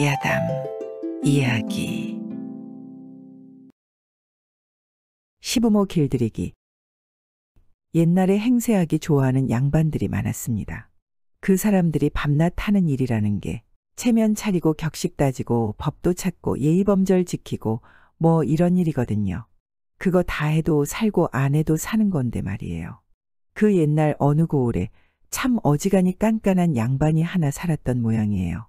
야담 이야기 시부모 길들이기 옛날에 행세하기 좋아하는 양반들이 많았습니다. 그 사람들이 밤낮 하는 일이라는 게 체면 차리고 격식 따지고 법도 찾고 예의범절 지키고 뭐 이런 일이거든요. 그거 다 해도 살고 안 해도 사는 건데 말이에요. 그 옛날 어느 고을에 참 어지간히 깐깐한 양반이 하나 살았던 모양이에요.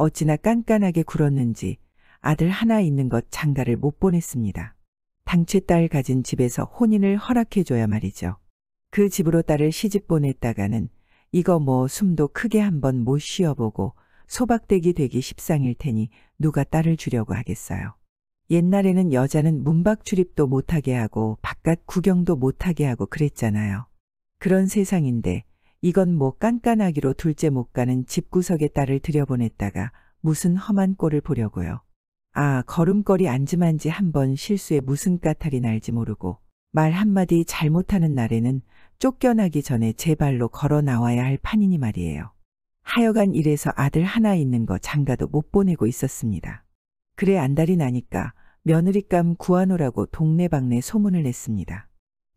어찌나 깐깐하게 굴었는지 아들 하나 있는 것 장가를 못 보냈습니다. 당최 딸 가진 집에서 혼인을 허락해줘야 말이죠. 그 집으로 딸을 시집 보냈다가는 이거 뭐 숨도 크게 한번 못 쉬어보고 소박대기 되기 십상일 테니 누가 딸을 주려고 하겠어요. 옛날에는 여자는 문밖 출입도 못하게 하고 바깥 구경도 못하게 하고 그랬잖아요. 그런 세상인데 이건 뭐 깐깐하기로 둘째 못 가는 집구석에 딸을 들여보냈다가 무슨 험한 꼴을 보려고요. 아, 걸음걸이 안지만지 한번 실수에 무슨 까탈이 날지 모르고 말 한마디 잘못하는 날에는 쫓겨나기 전에 제 발로 걸어 나와야 할 판이니 말이에요. 하여간 이래서 아들 하나 있는 거 장가도 못 보내고 있었습니다. 그래 안달이 나니까 며느리감 구하노라고 동네방네 소문을 냈습니다.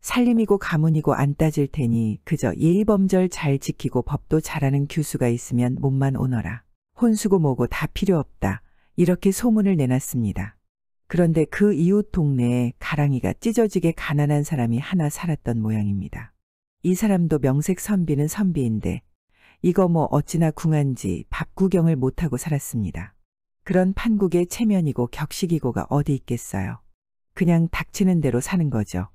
살림이고 가문이고 안 따질 테니 그저 예의범절 잘 지키고 법도 잘하는 교수가 있으면 몸만 오너라. 혼수고 뭐고 다 필요 없다. 이렇게 소문을 내놨습니다. 그런데 그 이웃 동네에 가랑이가 찢어지게 가난한 사람이 하나 살았던 모양입니다. 이 사람도 명색 선비는 선비인데 이거 뭐 어찌나 궁한지 밥 구경을 못하고 살았습니다. 그런 판국의 체면이고 격식이고가 어디 있겠어요. 그냥 닥치는 대로 사는 거죠.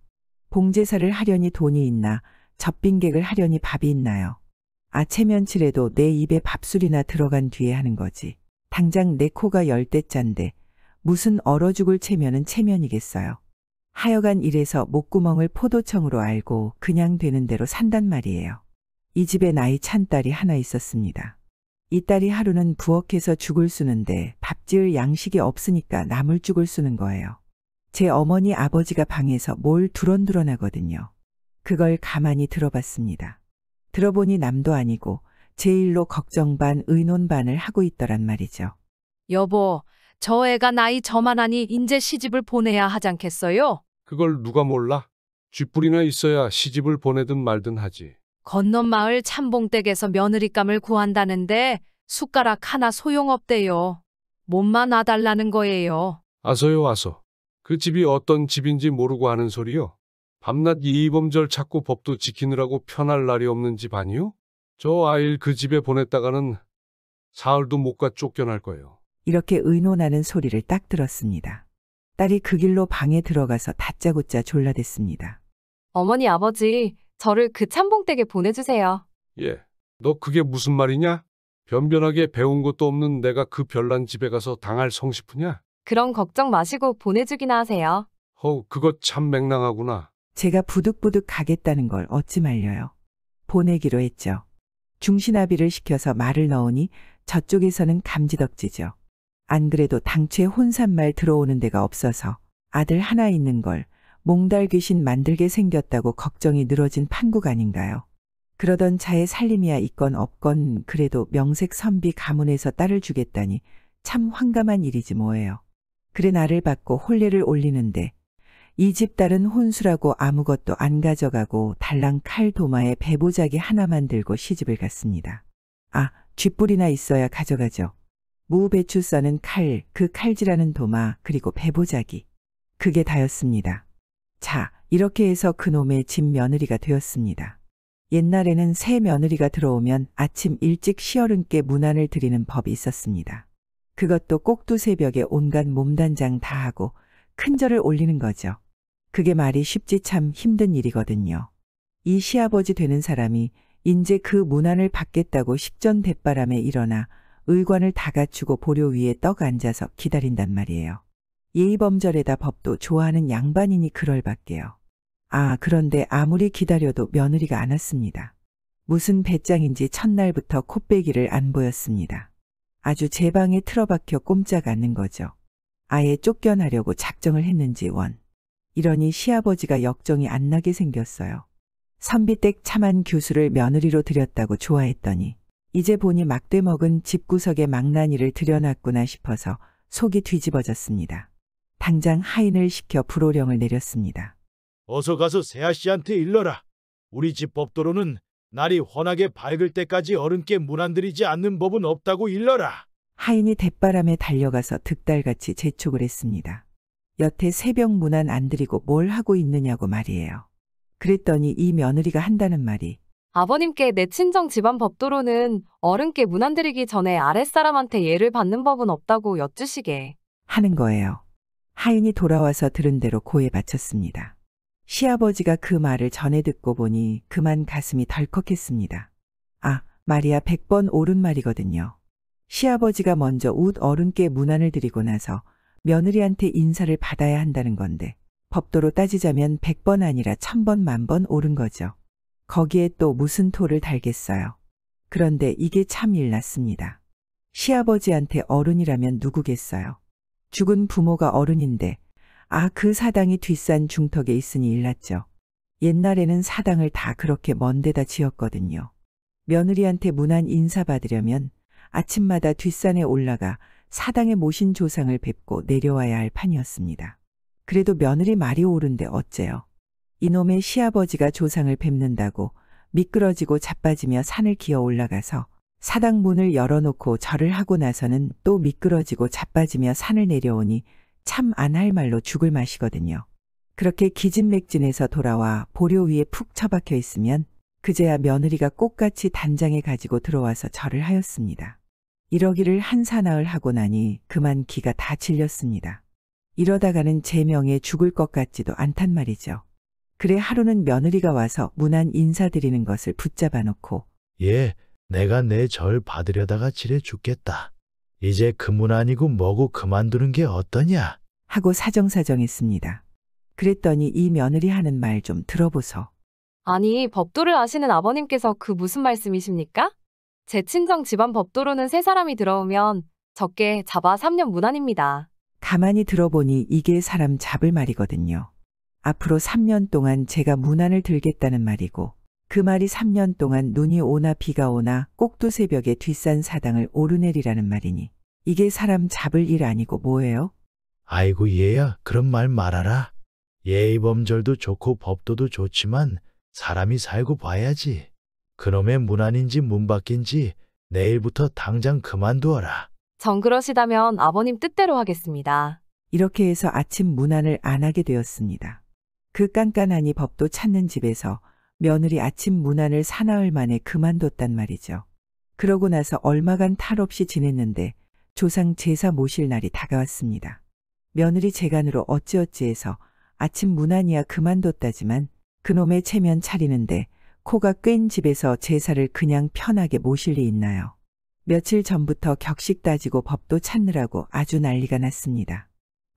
봉제사를 하려니 돈이 있나 접빈객을 하려니 밥이 있나요. 아채면치레도내 입에 밥술이나 들어간 뒤에 하는 거지. 당장 내 코가 열대짠데 무슨 얼어 죽을 체면은 체면이겠어요. 하여간 이래서 목구멍을 포도청으로 알고 그냥 되는 대로 산단 말이에요. 이 집에 나이 찬 딸이 하나 있었습니다. 이 딸이 하루는 부엌에서 죽을 쓰는데 밥 지을 양식이 없으니까 나물 죽을 쓰는 거예요. 제 어머니 아버지가 방에서 뭘 두런두런 하거든요. 그걸 가만히 들어봤습니다. 들어보니 남도 아니고 제 일로 걱정 반 의논 반을 하고 있더란 말이죠. 여보, 저 애가 나이 저만하니 인제 시집을 보내야 하지않겠어요 그걸 누가 몰라? 쥐뿌리나 있어야 시집을 보내든 말든 하지. 건넌 마을 참봉댁에서 며느리감을 구한다는데 숟가락 하나 소용없대요. 몸만 와달라는 거예요. 아서요, 아서. 그 집이 어떤 집인지 모르고 하는 소리요. 밤낮 이범절 찾고 법도 지키느라고 편할 날이 없는 집 아니요? 저아일그 집에 보냈다가는 사흘도 못 가 쫓겨날 거예요. 이렇게 의논하는 소리를 딱 들었습니다. 딸이 그 길로 방에 들어가서 다짜고짜 졸라댔습니다. 어머니, 아버지, 저를 그 참봉댁에 보내주세요. 예, 너 그게 무슨 말이냐? 변변하게 배운 것도 없는 내가 그 별난 집에 가서 당할 성 싶으냐? 그럼 걱정 마시고 보내주기나 하세요. 허 그거 참 맹랑하구나. 제가 부득부득 가겠다는 걸 어찌 말려요. 보내기로 했죠. 중신아비를 시켜서 말을 넣으니 저쪽에서는 감지덕지죠. 안 그래도 당최 혼잣말 들어오는 데가 없어서 아들 하나 있는 걸 몽달 귀신 만들게 생겼다고 걱정이 늘어진 판국 아닌가요? 그러던 차에 살림이야 있건 없건 그래도 명색 선비 가문에서 딸을 주겠다니 참 황감한 일이지 뭐예요. 그래 나를 받고 혼례를 올리는데 이 집 딸은 혼수라고 아무것도 안 가져가고 달랑 칼 도마에 배보자기 하나만 들고 시집을 갔습니다. 아, 쥐뿔이나 있어야 가져가죠. 무배추 써는 칼, 그 칼질하는 도마, 그리고 배보자기. 그게 다였습니다. 자, 이렇게 해서 그놈의 집 며느리가 되었습니다. 옛날에는 새 며느리가 들어오면 아침 일찍 시어른께 문안을 드리는 법이 있었습니다. 그것도 꼭두 새벽에 온갖 몸단장 다 하고 큰 절을 올리는 거죠. 그게 말이 쉽지 참 힘든 일이거든요. 이 시아버지 되는 사람이 인제 그 문안을 받겠다고 식전 대바람에 일어나 의관을 다 갖추고 보료 위에 떡 앉아서 기다린단 말이에요. 예의범절에다 법도 좋아하는 양반이니 그럴 밖에요. 아, 그런데 아무리 기다려도 며느리가 안 왔습니다. 무슨 배짱인지 첫날부터 콧배기를 안 보였습니다. 아주 제 방에 틀어박혀 꼼짝 않는 거죠. 아예 쫓겨나려고 작정을 했는지 원. 이러니 시아버지가 역정이 안 나게 생겼어요. 선비댁 참한 교수를 며느리로 들였다고 좋아했더니 이제 보니 막대 먹은 집구석에 망난이를 들여놨구나 싶어서 속이 뒤집어졌습니다. 당장 하인을 시켜 불호령을 내렸습니다. 어서 가서 세아 씨한테 일러라. 우리 집 법도로는 날이 환하게 밝을 때까지 어른께 문안드리지 않는 법은 없다고 일러라. 하인이 대바람에 달려가서 득달같이 재촉을 했습니다. 여태 새벽 문안 안 드리고 뭘 하고 있느냐고 말이에요. 그랬더니 이 며느리가 한다는 말이 아버님께 내 친정 집안 법도로는 어른께 문안드리기 전에 아랫사람한테 예를 받는 법은 없다고 여쭈시게 하는 거예요. 하인이 돌아와서 들은 대로 고에 바쳤습니다. 시아버지가 그 말을 전해 듣고 보니 그만 가슴이 덜컥했습니다. 아, 마리아 100번 옳은 말이거든요. 시아버지가 먼저 웃 어른께 문안을 드리고 나서 며느리한테 인사를 받아야 한다는 건데 법도로 따지자면 100번 아니라 1000번 만 번 옳은 거죠. 거기에 또 무슨 토를 달겠어요. 그런데 이게 참 일났습니다. 시아버지한테 어른이라면 누구겠어요. 죽은 부모가 어른인데 아, 그 사당이 뒷산 중턱에 있으니 일났죠. 옛날에는 사당을 다 그렇게 먼 데다 지었거든요. 며느리한테 무난 인사받으려면 아침마다 뒷산에 올라가 사당에 모신 조상을 뵙고 내려와야 할 판이었습니다. 그래도 며느리 말이 옳은데 어째요. 이놈의 시아버지가 조상을 뵙는다고 미끄러지고 자빠지며 산을 기어 올라가서 사당 문을 열어놓고 절을 하고 나서는 또 미끄러지고 자빠지며 산을 내려오니 참안할 말로 죽을 맛이거든요. 그렇게 기진맥진해서 돌아와 보료 위에 푹 처박혀 있으면 그제야 며느리가 꽃같이 단장에 가지고 들어와서 절을 하였습니다. 이러기를 한사나흘 하고 나니 그만 기가 다 질렸습니다. 이러다가는 제 명에 죽을 것 같지도 않단 말이죠. 그래 하루는 며느리가 와서 무난 인사드리는 것을 붙잡아 놓고 예, 내가 내 절 받으려다가 지레 죽겠다. 이제 그 문 아니고 뭐고 그만두는 게 어떠냐? 하고 사정사정했습니다. 그랬더니 이 며느리 하는 말 좀 들어보소. 아니, 법도를 아시는 아버님께서 그 무슨 말씀이십니까? 제 친정 집안 법도로는 세 사람이 들어오면 적게 잡아 3년 문안입니다. 가만히 들어보니 이게 사람 잡을 말이거든요. 앞으로 3년 동안 제가 문안을 들겠다는 말이고 그 말이 3년 동안 눈이 오나 비가 오나 꼭두 새벽에 뒷산 사당을 오르내리라는 말이니 이게 사람 잡을 일 아니고 뭐예요? 아이고 얘야 그런 말 말아라. 예의범절도 좋고 법도도 좋지만 사람이 살고 봐야지. 그놈의 문 안인지 문 밖인지 내일부터 당장 그만두어라. 정 그러시다면 아버님 뜻대로 하겠습니다. 이렇게 해서 아침 문안을 안 하게 되었습니다. 그 깐깐하니 법도 찾는 집에서 며느리 아침 문안을 사나흘 만에 그만뒀단 말이죠. 그러고 나서 얼마간 탈 없이 지냈는데 조상 제사 모실 날이 다가왔습니다. 며느리 재간으로 어찌어찌해서 아침 무난이야 그만뒀다지만 그놈의 체면 차리는데 코가 꿰인 집에서 제사를 그냥 편하게 모실 리 있나요. 며칠 전부터 격식 따지고 법도 찾느라고 아주 난리가 났습니다.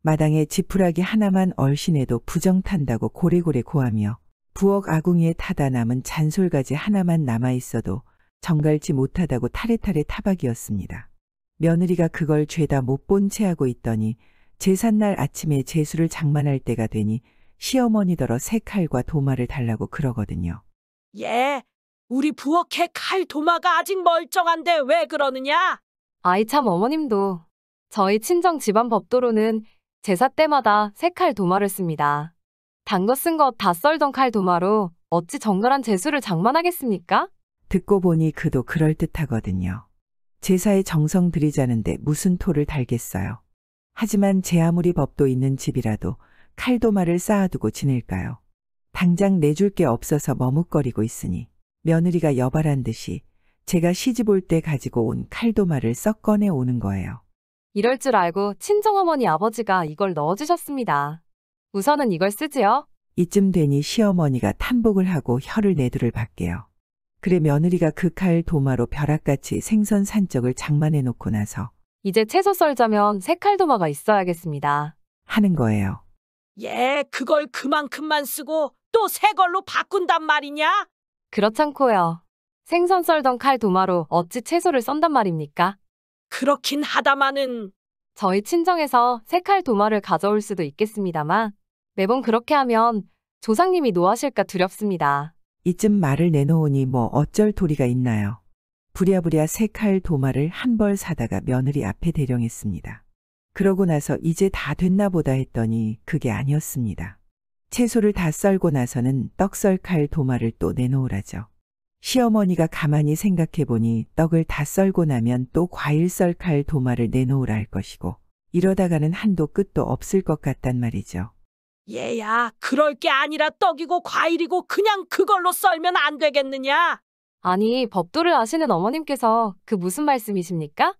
마당에 지푸라기 하나만 얼씬해도 부정 탄다고 고래고래 고하며 부엌 아궁이에 타다 남은 잔솔가지 하나만 남아있어도 정갈지 못하다고 타레타레 타박이었습니다. 며느리가 그걸 죄다 못 본 채 하고 있더니 제삿날 아침에 제수를 장만할 때가 되니 시어머니더러 새 칼과 도마를 달라고 그러거든요. 예, 우리 부엌에 칼 도마가 아직 멀쩡한데 왜 그러느냐? 아이 참 어머님도 저희 친정 집안 법도로는 제사 때마다 새 칼 도마를 씁니다. 단 거쓴것 다 썰던 칼 도마로 어찌 정갈한 제수를 장만하겠습니까? 듣고 보니 그도 그럴듯하거든요. 제사에 정성 들이자는데 무슨 토를 달겠어요. 하지만 제 아무리 법도 있는 집이라도 칼도마를 쌓아두고 지낼까요? 당장 내줄 게 없어서 머뭇거리고 있으니 며느리가 여발한 듯이 제가 시집 올 때 가지고 온 칼도마를 썩 꺼내 오는 거예요. 이럴 줄 알고 친정어머니 아버지가 이걸 넣어주셨습니다. 우선은 이걸 쓰지요. 이쯤 되니 시어머니가 탄복을 하고 혀를 내두를 받게요. 그래 며느리가 그 칼 도마로 벼락같이 생선 산적을 장만해 놓고 나서 이제 채소 썰자면 색칼 도마가 있어야겠습니다. 하는 거예요. 예, 그걸 그만큼만 쓰고 또 새 걸로 바꾼단 말이냐? 그렇잖고요. 생선 썰던 칼 도마로 어찌 채소를 썬단 말입니까? 그렇긴 하다마는 저희 친정에서 새 칼 도마를 가져올 수도 있겠습니다만 매번 그렇게 하면 조상님이 노하실까 두렵습니다. 이쯤 말을 내놓으니 뭐 어쩔 도리가 있나요? 부랴부랴 세 칼 도마를 한 벌 사다가 며느리 앞에 대령했습니다. 그러고 나서 이제 다 됐나 보다 했더니 그게 아니었습니다. 채소를 다 썰고 나서는 떡 썰 칼 도마를 또 내놓으라죠. 시어머니가 가만히 생각해 보니 떡을 다 썰고 나면 또 과일 썰 칼 도마를 내놓으라 할 것이고 이러다가는 한도 끝도 없을 것 같단 말이죠. 얘야, 그럴 게 아니라 떡이고 과일이고 그냥 그걸로 썰면 안 되겠느냐? 아니, 법도를 아시는 어머님께서 그 무슨 말씀이십니까?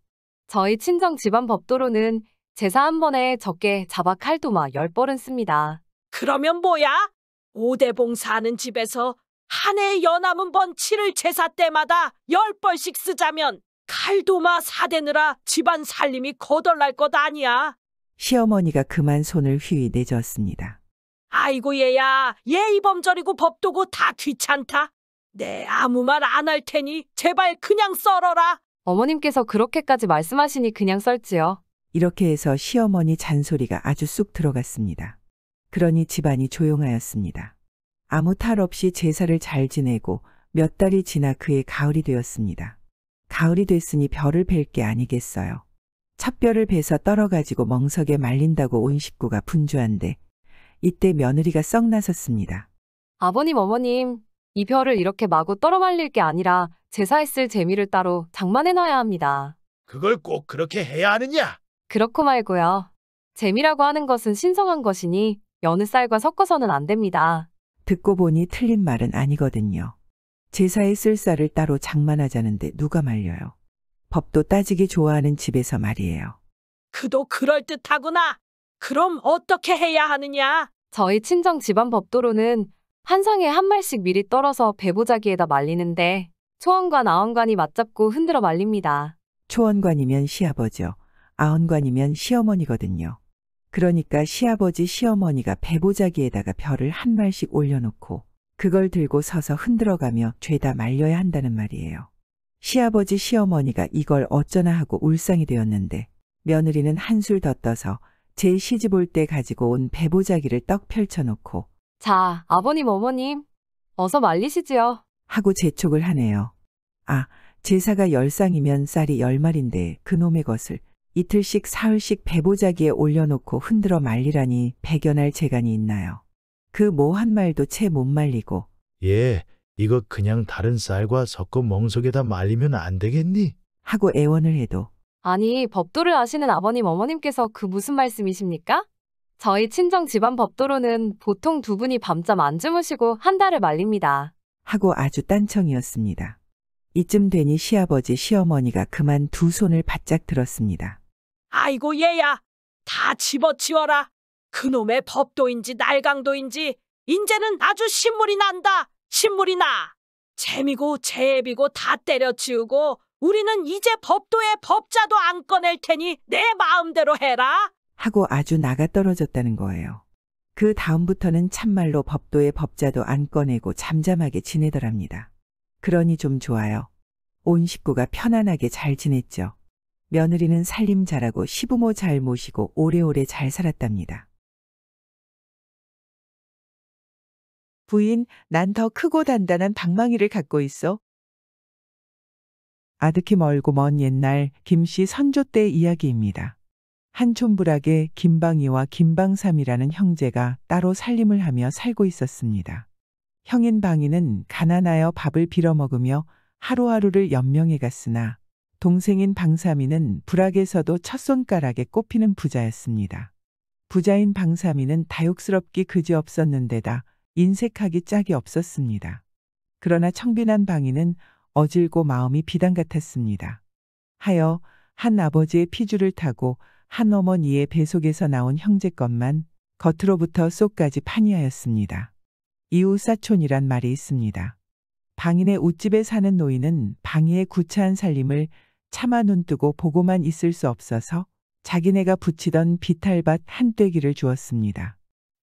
저희 친정 집안 법도로는 제사 한 번에 적게 자박 칼도마 열 벌은 씁니다. 그러면 뭐야? 오대봉 사는 집에서 한해에 연함은 번 칠을 제사 때마다 열 벌씩 쓰자면 칼도마 사대느라 집안 살림이 거덜날 것 아니야. 시어머니가 그만 손을 휘휘 내저었습니다. 아이고 얘야 예의범절이고 법도고 다 귀찮다. 네, 아무 말 안 할 테니 제발 그냥 썰어라. 어머님께서 그렇게까지 말씀하시니 그냥 썰지요. 이렇게 해서 시어머니 잔소리가 아주 쑥 들어갔습니다. 그러니 집안이 조용하였습니다. 아무 탈 없이 제사를 잘 지내고 몇 달이 지나 그의 가을이 되었습니다. 가을이 됐으니 별을 뵐게 아니겠어요. 찻별을 베서 떨어가지고 멍석에 말린다고 온 식구가 분주한데 이때 며느리가 썩 나섰습니다. 아버님, 어머님, 이 별을 이렇게 마구 떨어말릴 게 아니라 제사했을 재미를 따로 장만해놔야 합니다. 그걸 꼭 그렇게 해야 하느냐? 그렇고 말고요. 재미라고 하는 것은 신성한 것이니 여느 쌀과 섞어서는 안 됩니다. 듣고 보니 틀린 말은 아니거든요. 제사에 쓸 쌀을 따로 장만하자는데 누가 말려요. 법도 따지기 좋아하는 집에서 말이에요. 그도 그럴듯하구나. 그럼 어떻게 해야 하느냐? 저희 친정 집안 법도로는 한 상에 한 말씩 미리 떨어서 배보자기에다 말리는데 초원관 아원관이 맞잡고 흔들어 말립니다. 초원관이면 시아버지 아원관이면 시어머니거든요. 그러니까 시아버지 시어머니가 배보자기에다가 별을 한 말씩 올려놓고 그걸 들고 서서 흔들어가며 죄다 말려야 한다는 말이에요. 시아버지 시어머니가 이걸 어쩌나 하고 울상이 되었는데 며느리는 한술 더 떠서 제 시집 올 때 가지고 온 배보자기를 떡 펼쳐놓고 자, 아버님, 어머님, 어서 말리시지요. 하고 재촉을 하네요. 아, 제사가 열상이면 쌀이 열말인데 그놈의 것을 이틀씩 사흘씩 배보자기에 올려놓고 흔들어 말리라니 배견할 재간이 있나요. 그 뭐 한 말도 채 못 말리고 예, 이거 그냥 다른 쌀과 섞어 멍석에다 말리면 안 되겠니? 하고 애원을 해도 아니, 법도를 아시는 아버님, 어머님께서 그 무슨 말씀이십니까? 저희 친정 집안 법도로는 보통 두 분이 밤잠 안 주무시고 한 달을 말립니다. 하고 아주 딴청이었습니다. 이쯤 되니 시아버지 시어머니가 그만 두 손을 바짝 들었습니다. 아이고 얘야 다 집어치워라 그놈의 법도인지 날강도인지 인제는 아주 신물이 난다 신물이 나 재미고 재비고 다 때려치우고 우리는 이제 법도에 법자도 안 꺼낼 테니 내 마음대로 해라 하고 아주 나가 떨어졌다는 거예요. 그 다음부터는 참말로 법도의 법자도 안 꺼내고 잠잠하게 지내더랍니다. 그러니 좀 좋아요. 온 식구가 편안하게 잘 지냈죠. 며느리는 살림 잘하고 시부모 잘 모시고 오래오래 잘 살았답니다. 부인, 난 더 크고 단단한 방망이를 갖고 있어. 아득히 멀고 먼 옛날 김씨 선조 때 이야기입니다. 한촌부락에 김방이와 김방삼이라는 형제가 따로 살림을 하며 살고 있었습니다. 형인 방이는 가난하여 밥을 빌어먹으며 하루하루를 연명해 갔으나 동생인 방삼이는 불악에서도 첫 손가락에 꼽히는 부자였습니다. 부자인 방삼이는 다육스럽기 그지없었는데다 인색하기 짝이 없었습니다. 그러나 청빈한 방이는 어질고 마음이 비단 같았습니다. 하여 한 아버지의 피주를 타고 한 어머니의 배 속에서 나온 형제 것만 겉으로부터 속까지 판이하였습니다. 이웃 사촌이란 말이 있습니다. 방인의 옷집에 사는 노인은 방이의 구차한 살림을 차마 눈뜨고 보고만 있을 수 없어서 자기네가 붙이던 비탈밭 한 떼기를 주었습니다.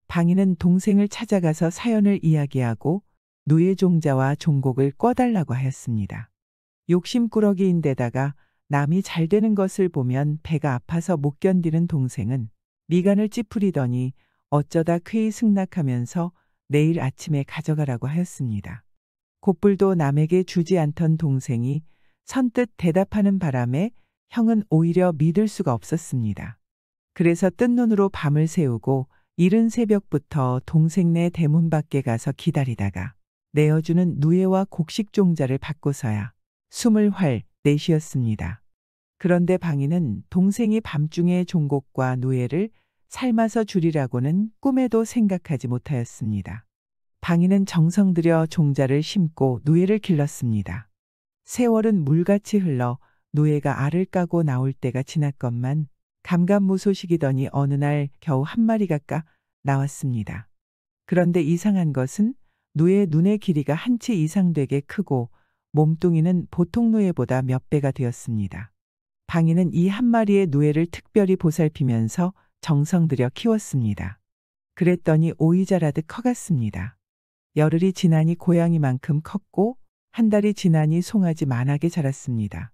방인은 동생을 찾아가서 사연을 이야기하고 노예 종자와 종곡을 꿔달라고 하였습니다. 욕심꾸러기인데다가 남이 잘 되는 것을 보면 배가 아파서 못 견디는 동생은 미간을 찌푸리더니 어쩌다 쾌히 승낙하면서 내일 아침에 가져가라고 하였습니다. 곧불도 남에게 주지 않던 동생이 선뜻 대답하는 바람에 형은 오히려 믿을 수가 없었습니다. 그래서 뜬 눈으로 밤을 새우고 이른 새벽부터 동생네 대문 밖에 가서 기다리다가 내어주는 누에와 곡식 종자를 받고서야 숨을 활 넷이었습니다 그런데 방이는 동생이 밤중에 종곡과 노예를 삶아서 줄이라고는 꿈에도 생각하지 못하였습니다. 방이는 정성 들여 종자를 심고 노예를 길렀습니다. 세월은 물같이 흘러 노예가 알을 까고 나올 때가 지났건만 감감무소식이더니 어느 날 겨우 한 마리가 까 나왔습니다. 그런데 이상한 것은 노예 눈의 길이가 한치 이상 되게 크고 몸뚱이는 보통 노예보다 몇 배가 되었습니다. 방이는 이 한 마리의 노예를 특별히 보살피면서 정성 들여 키웠습니다. 그랬더니 오이자라듯 커갔습니다. 열흘이 지나니 고양이만큼 컸고 한 달이 지나니 송아지만하게 자랐습니다.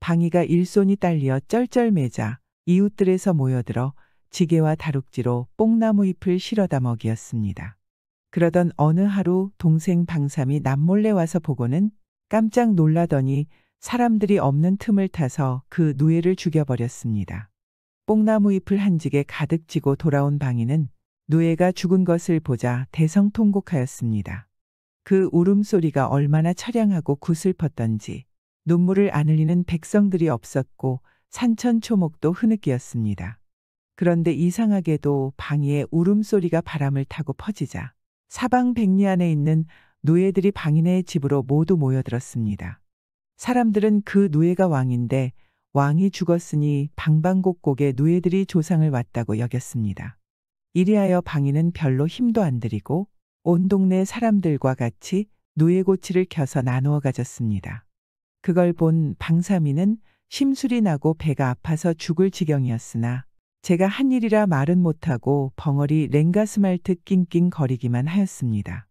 방이가 일손이 딸려 쩔쩔매자 이웃들에서 모여들어 지게와 다룩지로 뽕나무 잎을 실어다 먹이었습니다. 그러던 어느 하루 동생 방삼이 남몰래 와서 보고는 깜짝 놀라더니 사람들이 없는 틈을 타서 그 누이를 죽여버렸습니다. 뽕나무 잎을 한 직에 가득 지고 돌아온 방인은 누에가 죽은 것을 보자 대성통곡하였습니다. 그 울음소리가 얼마나 처량하고 구슬펐던지 눈물을 안 흘리는 백성들이 없었고 산천 초목도 흐느끼었습니다. 그런데 이상하게도 방이의 울음소리가 바람을 타고 퍼지자 사방 백리 안에 있는 노예들이 방인의 집으로 모두 모여들었습니다. 사람들은 그 노예가 왕인데 왕이 죽었으니 방방곡곡에 노예들이 조상을 왔다고 여겼습니다. 이리하여 방인은 별로 힘도 안 들이고 온 동네 사람들과 같이 노예고치를 켜서 나누어 가졌습니다. 그걸 본 방사미는 심술이 나고 배가 아파서 죽을 지경이었으나 제가 한 일이라 말은 못하고 벙어리 랭가스말트 낑낑 거리기만 하였습니다.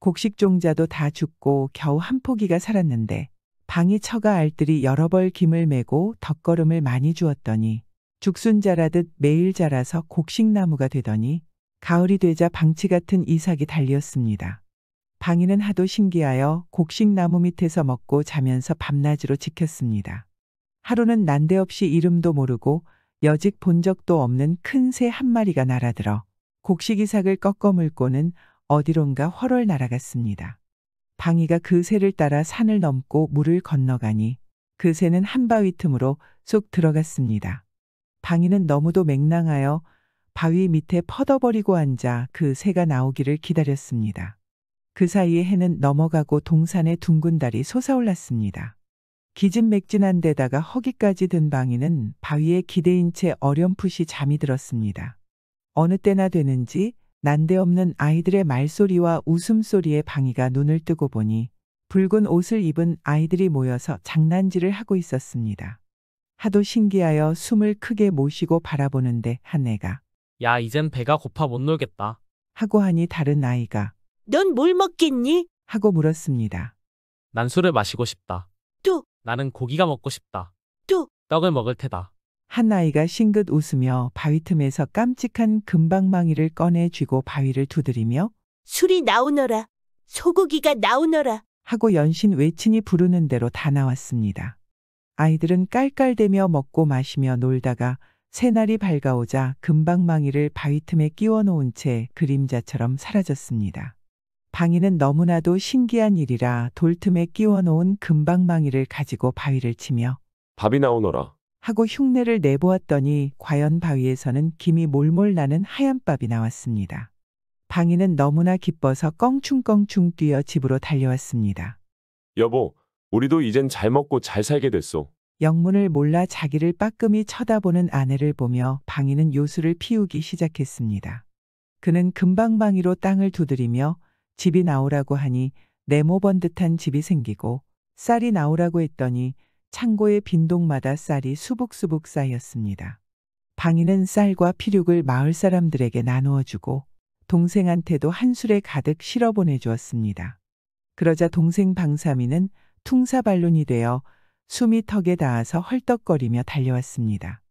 곡식종자도 다 죽고 겨우 한 포기가 살았는데 방이 처가 알뜰이 여러 벌 김을 메고 덧걸음을 많이 주었더니 죽순 자라듯 매일 자라서 곡식나무가 되더니 가을이 되자 방치 같은 이삭이 달렸습니다. 방이는 하도 신기하여 곡식나무 밑에서 먹고 자면서 밤낮으로 지켰습니다. 하루는 난데없이 이름도 모르고 여직 본 적도 없는 큰 새 한 마리가 날아들어 곡식이삭을 꺾어 물고는 어디론가 훨훨 날아갔습니다. 방이가 그 새를 따라 산을 넘고 물을 건너가니 그 새는 한 바위 틈으로 쏙 들어갔습니다. 방이는 너무도 맹랑하여 바위 밑에 퍼더버리고 앉아 그 새가 나오기를 기다렸습니다. 그 사이에 해는 넘어가고 동산의 둥근 달이 솟아올랐습니다. 기진맥진한 데다가 허기까지 든 방이는 바위에 기대인 채 어렴풋이 잠이 들었습니다. 어느 때나 되는지 난데없는 아이들의 말소리와 웃음소리에 방이가 눈을 뜨고 보니 붉은 옷을 입은 아이들이 모여서 장난질을 하고 있었습니다. 하도 신기하여 숨을 크게 모시고 바라보는데 한 애가 야 이젠 배가 고파 못 놀겠다 하고 하니 다른 아이가 넌 뭘 먹겠니? 하고 물었습니다. 난 술을 마시고 싶다. 또 나는 고기가 먹고 싶다. 또 떡을 먹을 테다. 한 아이가 싱긋 웃으며 바위 틈에서 깜찍한 금방망이를 꺼내 쥐고 바위를 두드리며 술이 나오너라. 소고기가 나오너라. 하고 연신 외친이 부르는 대로 다 나왔습니다. 아이들은 깔깔대며 먹고 마시며 놀다가 새날이 밝아오자 금방망이를 바위 틈에 끼워 놓은 채 그림자처럼 사라졌습니다. 방이는 너무나도 신기한 일이라 돌 틈에 끼워 놓은 금방망이를 가지고 바위를 치며 밥이 나오너라. 하고 흉내를 내보았더니 과연 바위에서는 김이 몰몰 나는 하얀 밥이 나왔습니다. 방이는 너무나 기뻐서 껑충껑충 뛰어 집으로 달려왔습니다. 여보, 우리도 이젠 잘 먹고 잘 살게 됐소. 영문을 몰라 자기를 빠끔히 쳐다보는 아내를 보며 방이는 요술을 피우기 시작했습니다. 그는 금방방이로 땅을 두드리며 집이 나오라고 하니 네모 번 듯한 집이 생기고 쌀이 나오라고 했더니 창고의 빈동마다 쌀이 수북수북 쌓였습니다. 방이는 쌀과 피륙을 마을 사람들에게 나누어 주고 동생한테도 한술에 가득 실어 보내주었습니다. 그러자 동생 방삼이는 퉁사발론이 되어 숨이 턱에 닿아서 헐떡거리며 달려왔습니다.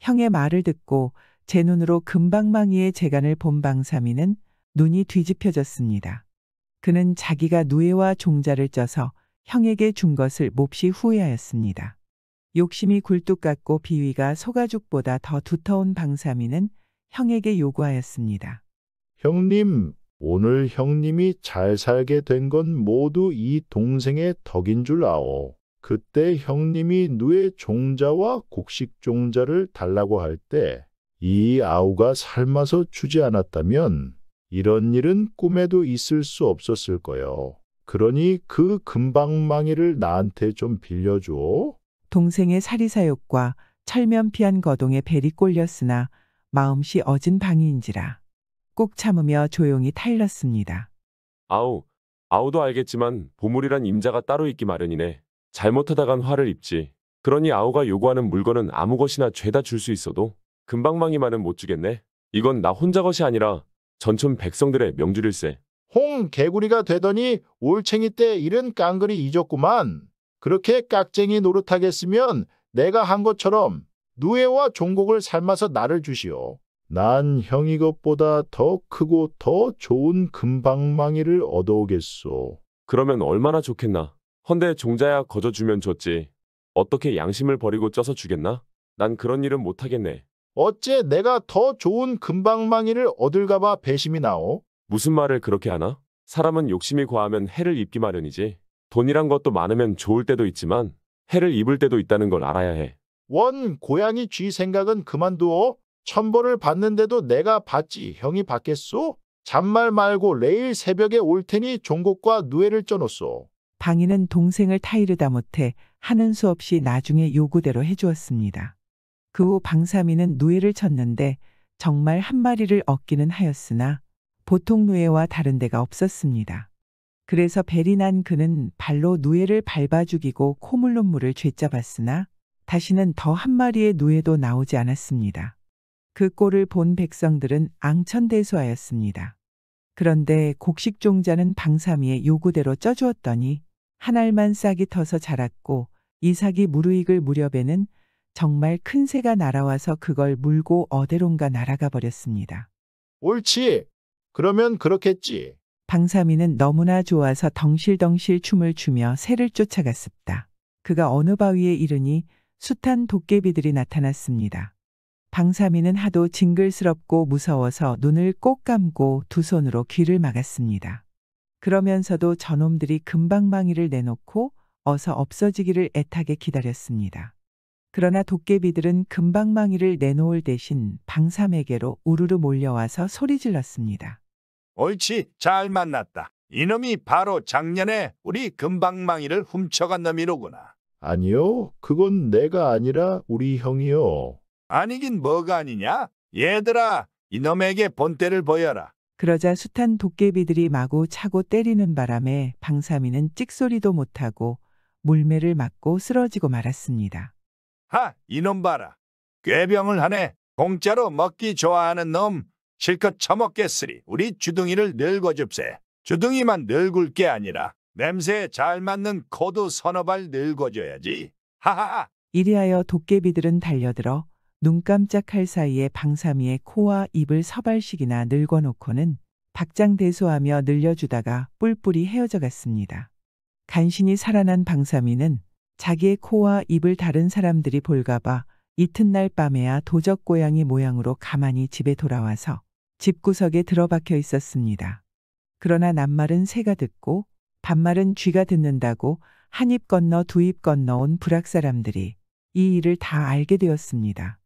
형의 말을 듣고 제 눈으로 금방망이의 재간을 본 방삼이는 눈이 뒤집혀졌습니다. 그는 자기가 누에와 종자를 쪄서 형에게 준 것을 몹시 후회하였습니다. 욕심이 굴뚝 같고 비위가 소가죽보다 더 두터운 방사미는 형에게 요구하였습니다. 형님, 오늘 형님이 잘 살게 된 건 모두 이 동생의 덕인 줄 아오. 그때 형님이 누의 종자와 곡식 종자를 달라고 할 때 이 아우가 삶아서 주지 않았다면 이런 일은 꿈에도 있을 수 없었을 거요. 그러니 그 금방망이를 나한테 좀 빌려줘. 동생의 사리사욕과 철면피한 거동에 벨이 꼴렸으나 마음씨 어진 방이인지라 꼭 참으며 조용히 타일렀습니다. 아우, 아우도 알겠지만 보물이란 임자가 따로 있기 마련이네. 잘못하다간 화를 입지. 그러니 아우가 요구하는 물건은 아무 것이나 죄다 줄 수 있어도 금방망이만은 못 주겠네. 이건 나 혼자 것이 아니라 전촌 백성들의 명주일세 홍 개구리가 되더니 올챙이 때 이른 깡그리 잊었구만. 그렇게 깍쟁이 노릇하겠으면 내가 한 것처럼 누에와 종곡을 삶아서 나를 주시오. 난 형이 것보다 더 크고 더 좋은 금방망이를 얻어오겠소. 그러면 얼마나 좋겠나. 헌데 종자야 거저주면 좋지. 어떻게 양심을 버리고 쪄서 주겠나? 난 그런 일은 못하겠네. 어째 내가 더 좋은 금방망이를 얻을까봐 배심이 나오? 무슨 말을 그렇게 하나? 사람은 욕심이 과하면 해를 입기 마련이지. 돈이란 것도 많으면 좋을 때도 있지만 해를 입을 때도 있다는 걸 알아야 해. 원 고양이 쥐 생각은 그만두어. 천벌을 받는데도 내가 받지 형이 받겠소? 잔말 말고 내일 새벽에 올 테니 종곡과 누에를 쪄놓소. 방인은 동생을 타이르다 못해 하는 수 없이 나중에 요구대로 해주었습니다. 그 후 방삼이는 누에를 쳤는데 정말 한 마리를 얻기는 하였으나 보통 누에와 다른 데가 없었습니다. 그래서 베리 난 그는 발로 누에를 밟아 죽이고 코물론 물을 죄잡았으나 다시는 더 한 마리의 누에도 나오지 않았습니다. 그 꼴을 본 백성들은 앙천대소하였습니다. 그런데 곡식종자는 방삼이의 요구대로 쪄주었더니 한 알만 싹이 터서 자랐고 이삭이 무르익을 무렵에는 정말 큰 새가 날아와서 그걸 물고 어디론가 날아가 버렸습니다. 옳지! 그러면 그렇겠지. 방사이는 너무나 좋아서 덩실덩실 춤을 추며 새를 쫓아갔습니다. 그가 어느 바위에 이르니 숱한 도깨비들이 나타났습니다. 방사이는 하도 징글스럽고 무서워서 눈을 꼭 감고 두 손으로 귀를 막았습니다. 그러면서도 저놈들이 금방망이를 내놓고 어서 없어지기를 애타게 기다렸습니다. 그러나 도깨비들은 금방망이를 내놓을 대신 방삼에게로 우르르 몰려와서 소리 질렀습니다. 옳지, 잘 만났다. 이놈이 바로 작년에 우리 금방망이를 훔쳐간 놈이로구나. 아니요, 그건 내가 아니라 우리 형이요. 아니긴 뭐가 아니냐? 얘들아, 이놈에게 본때를 보여라. 그러자 숱한 도깨비들이 마구 차고 때리는 바람에 방삼이는 찍소리도 못하고 물매를 맞고 쓰러지고 말았습니다. 하, 이놈 봐라. 꾀병을 하네. 공짜로 먹기 좋아하는 놈 실컷 처먹겠으리 우리 주둥이를 늙어줍세. 주둥이만 늙을 게 아니라 냄새에 잘 맞는 코도 서너 발 늙어줘야지. 하하하. 이리하여 도깨비들은 달려들어 눈 깜짝할 사이에 방사미의 코와 입을 서발씩이나 늙어놓고는 박장대소하며 늘려주다가 뿔뿔이 헤어져 갔습니다. 간신히 살아난 방사미는 자기의 코와 입을 다른 사람들이 볼까봐 이튿날 밤에야 도적 고양이 모양으로 가만히 집에 돌아와서 집구석에 들어박혀 있었습니다. 그러나 낱말은 새가 듣고 반말은 쥐가 듣는다고 한입 건너 두 입 건너 온 불악 사람들이 이 일을 다 알게 되었습니다.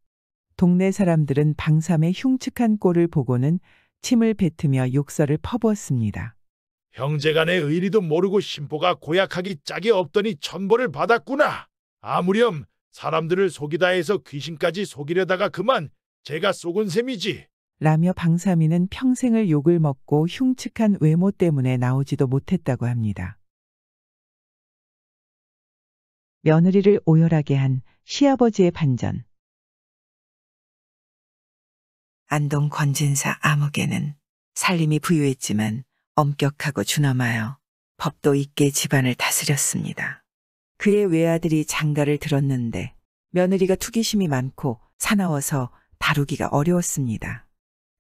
동네 사람들은 방삼의 흉측한 꼴을 보고는 침을 뱉으며 욕설을 퍼부었습니다. 형제간의 의리도 모르고 심보가 고약하기 짝이 없더니 천벌을 받았구나. 아무렴 사람들을 속이다 해서 귀신까지 속이려다가 그만 제가 속은 셈이지. 라며 방사미는 평생을 욕을 먹고 흉측한 외모 때문에 나오지도 못했다고 합니다. 며느리를 오열하게 한 시아버지의 반전. 안동 권진사 암흑에는 살림이 부유했지만 엄격하고 준엄하여 법도 있게 집안을 다스렸습니다. 그의 외아들이 장가를 들었는데 며느리가 투기심이 많고 사나워서 다루기가 어려웠습니다.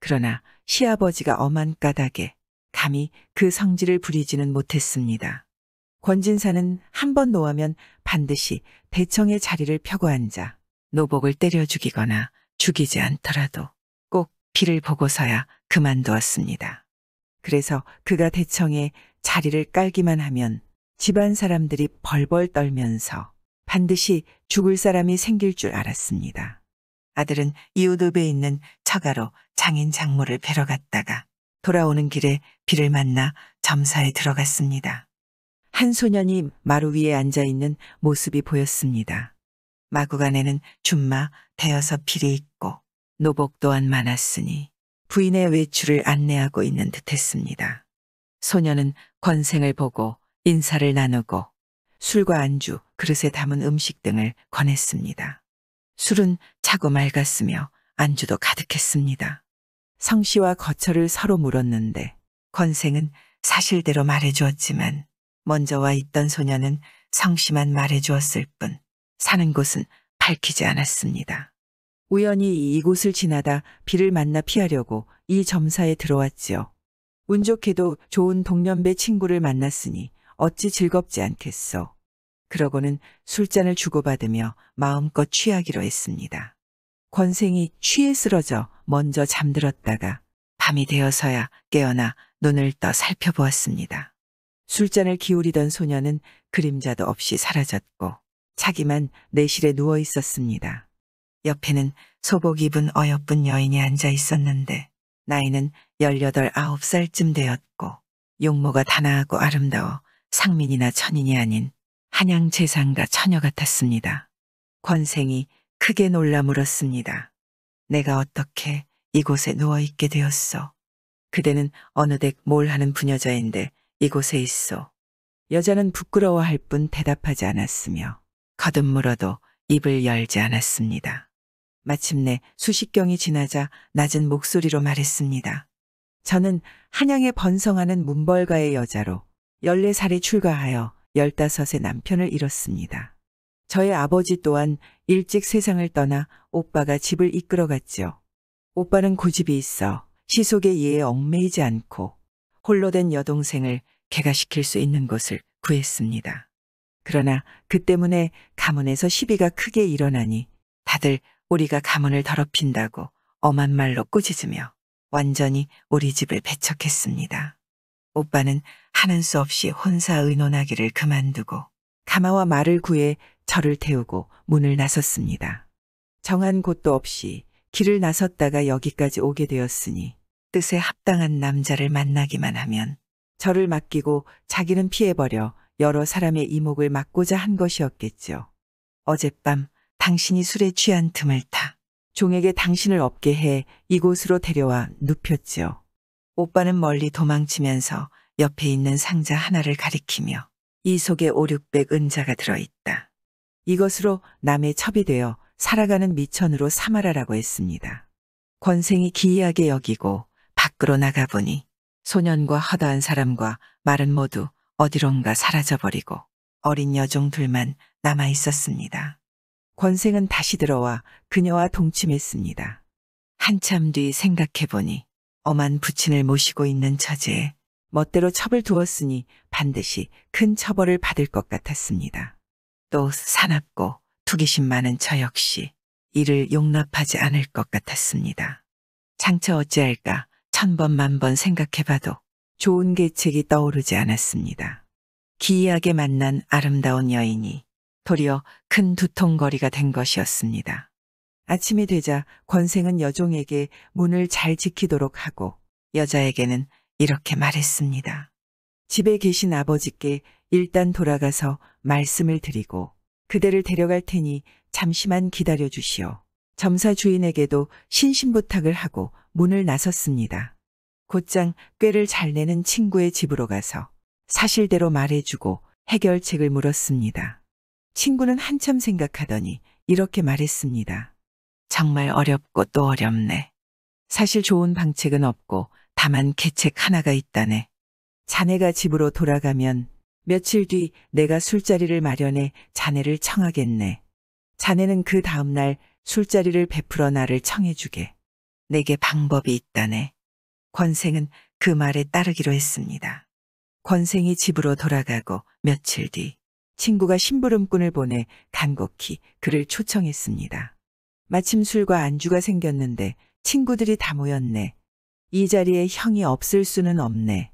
그러나 시아버지가 엄한 까닭에 감히 그 성질을 부리지는 못했습니다. 권진사는 한 번 노하면 반드시 대청의 자리를 펴고 앉아 노복을 때려 죽이거나 죽이지 않더라도 꼭 피를 보고서야 그만두었습니다. 그래서 그가 대청에 자리를 깔기만 하면 집안 사람들이 벌벌 떨면서 반드시 죽을 사람이 생길 줄 알았습니다. 아들은 이웃읍에 있는 처가로 장인 장모를 뵈러 갔다가 돌아오는 길에 비를 만나 점사에 들어갔습니다. 한 소년이 마루 위에 앉아 있는 모습이 보였습니다. 마구간에는 준마 대여섯 비리 있고 노복 또한 많았으니 부인의 외출을 안내하고 있는 듯했습니다. 소년은 권생을 보고 인사를 나누고 술과 안주, 그릇에 담은 음식 등을 권했습니다. 술은 차고 맑았으며 안주도 가득했습니다. 성씨와 거처를 서로 물었는데 권생은 사실대로 말해주었지만 먼저 와 있던 소녀는 성씨만 말해주었을 뿐 사는 곳은 밝히지 않았습니다. 우연히 이곳을 지나다 비를 만나 피하려고 이 점사에 들어왔지요. 운 좋게도 좋은 동년배 친구를 만났으니 어찌 즐겁지 않겠소. 그러고는 술잔을 주고받으며 마음껏 취하기로 했습니다. 권생이 취해 쓰러져 먼저 잠들었다가 밤이 되어서야 깨어나 눈을 떠 살펴보았습니다. 술잔을 기울이던 소녀는 그림자도 없이 사라졌고 자기만 내실에 누워 있었습니다. 옆에는 소복 입은 어여쁜 여인이 앉아 있었는데 나이는 18, 9살쯤 되었고 용모가 단아하고 아름다워 상민이나 천인이 아닌 한양 재상과 처녀 같았습니다. 권생이 크게 놀라 물었습니다. 내가 어떻게 이곳에 누워있게 되었어 그대는 어느 댁뭘 하는 부녀자인데 이곳에 있어 여자는 부끄러워할 뿐 대답하지 않았으며 거듭 물어도 입을 열지 않았습니다. 마침내 수십 경이 지나자 낮은 목소리로 말했습니다. 저는 한양에 번성하는 문벌가의 여자로 14살에 출가하여 15세 남편을 잃었습니다. 저의 아버지 또한 일찍 세상을 떠나 오빠가 집을 이끌어갔죠 오빠는 고집이 그 있어 시속의 예에 얽매이지 않고 홀로 된 여동생을 개가시킬 수 있는 곳을 구했습니다. 그러나 그 때문에 가문에서 시비가 크게 일어나니 다들 우리가 가문을 더럽힌다고 엄한 말로 꾸짖으며 완전히 우리 집을 배척했습니다. 오빠는 하는 수 없이 혼사 의논하기를 그만두고 가마와 말을 구해 저를 태우고 문을 나섰습니다. 정한 곳도 없이 길을 나섰다가 여기까지 오게 되었으니 뜻에 합당한 남자를 만나기만 하면 저를 맡기고 자기는 피해버려 여러 사람의 이목을 막고자 한 것이었겠죠. 어젯밤 당신이 술에 취한 틈을 타 종에게 당신을 업게 해 이곳으로 데려와 눕혔지요. 오빠는 멀리 도망치면서 옆에 있는 상자 하나를 가리키며 이 속에 오륙백 은자가 들어있다. 이것으로 남의 첩이 되어 살아가는 미천으로 삼아라라고 했습니다. 권생이 기이하게 여기고 밖으로 나가보니 소년과 허다한 사람과 말은 모두 어디론가 사라져버리고 어린 여종 둘만 남아 있었습니다. 권생은 다시 들어와 그녀와 동침했습니다. 한참 뒤 생각해보니 엄한 부친을 모시고 있는 처제에 멋대로 첩을 두었으니 반드시 큰 처벌을 받을 것 같았습니다. 또 사납고 투기심 많은 저 역시 이를 용납하지 않을 것 같았습니다. 장차 어찌할까 천 번 만 번 생각해봐도 좋은 계책이 떠오르지 않았습니다. 기이하게 만난 아름다운 여인이 도리어 큰 두통거리가 된 것이었습니다. 아침이 되자 권생은 여종에게 문을 잘 지키도록 하고 여자에게는 이렇게 말했습니다. 집에 계신 아버지께 일단 돌아가서 말씀을 드리고 그대를 데려갈 테니 잠시만 기다려 주시오. 점사 주인에게도 신신 부탁을 하고 문을 나섰습니다. 곧장 꾀를 잘 내는 친구의 집으로 가서 사실대로 말해주고 해결책을 물었습니다. 친구는 한참 생각하더니 이렇게 말했습니다. 정말 어렵고 또 어렵네. 사실 좋은 방책은 없고 다만 계책 하나가 있다네. 자네가 집으로 돌아가면 며칠 뒤 내가 술자리를 마련해 자네를 청하겠네. 자네는 그 다음날 술자리를 베풀어 나를 청해주게. 내게 방법이 있다네. 권생은 그 말에 따르기로 했습니다. 권생이 집으로 돌아가고 며칠 뒤 친구가 심부름꾼을 보내 간곡히 그를 초청했습니다. 마침 술과 안주가 생겼는데 친구들이 다 모였네. 이 자리에 형이 없을 수는 없네.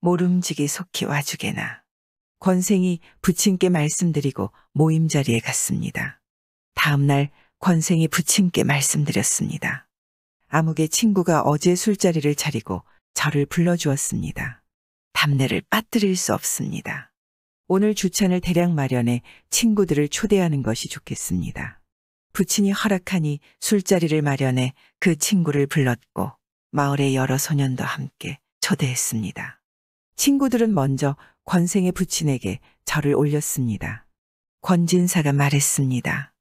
모름지기 속히 와주게나. 권생이 부친께 말씀드리고 모임 자리에 갔습니다. 다음 날 권생이 부친께 말씀드렸습니다. 암흑의 친구가 어제 술자리를 차리고 저를 불러주었습니다. 담내를 빠뜨릴 수 없습니다. 오늘 주찬을 대량 마련해 친구들을 초대하는 것이 좋겠습니다. 부친이 허락하니 술자리를 마련해 그 친구를 불렀고 마을의 여러 소년도 함께 초대했습니다. 친구들은 먼저 권생의 부친에게 절을 올렸습니다. 권진사가 말했습니다.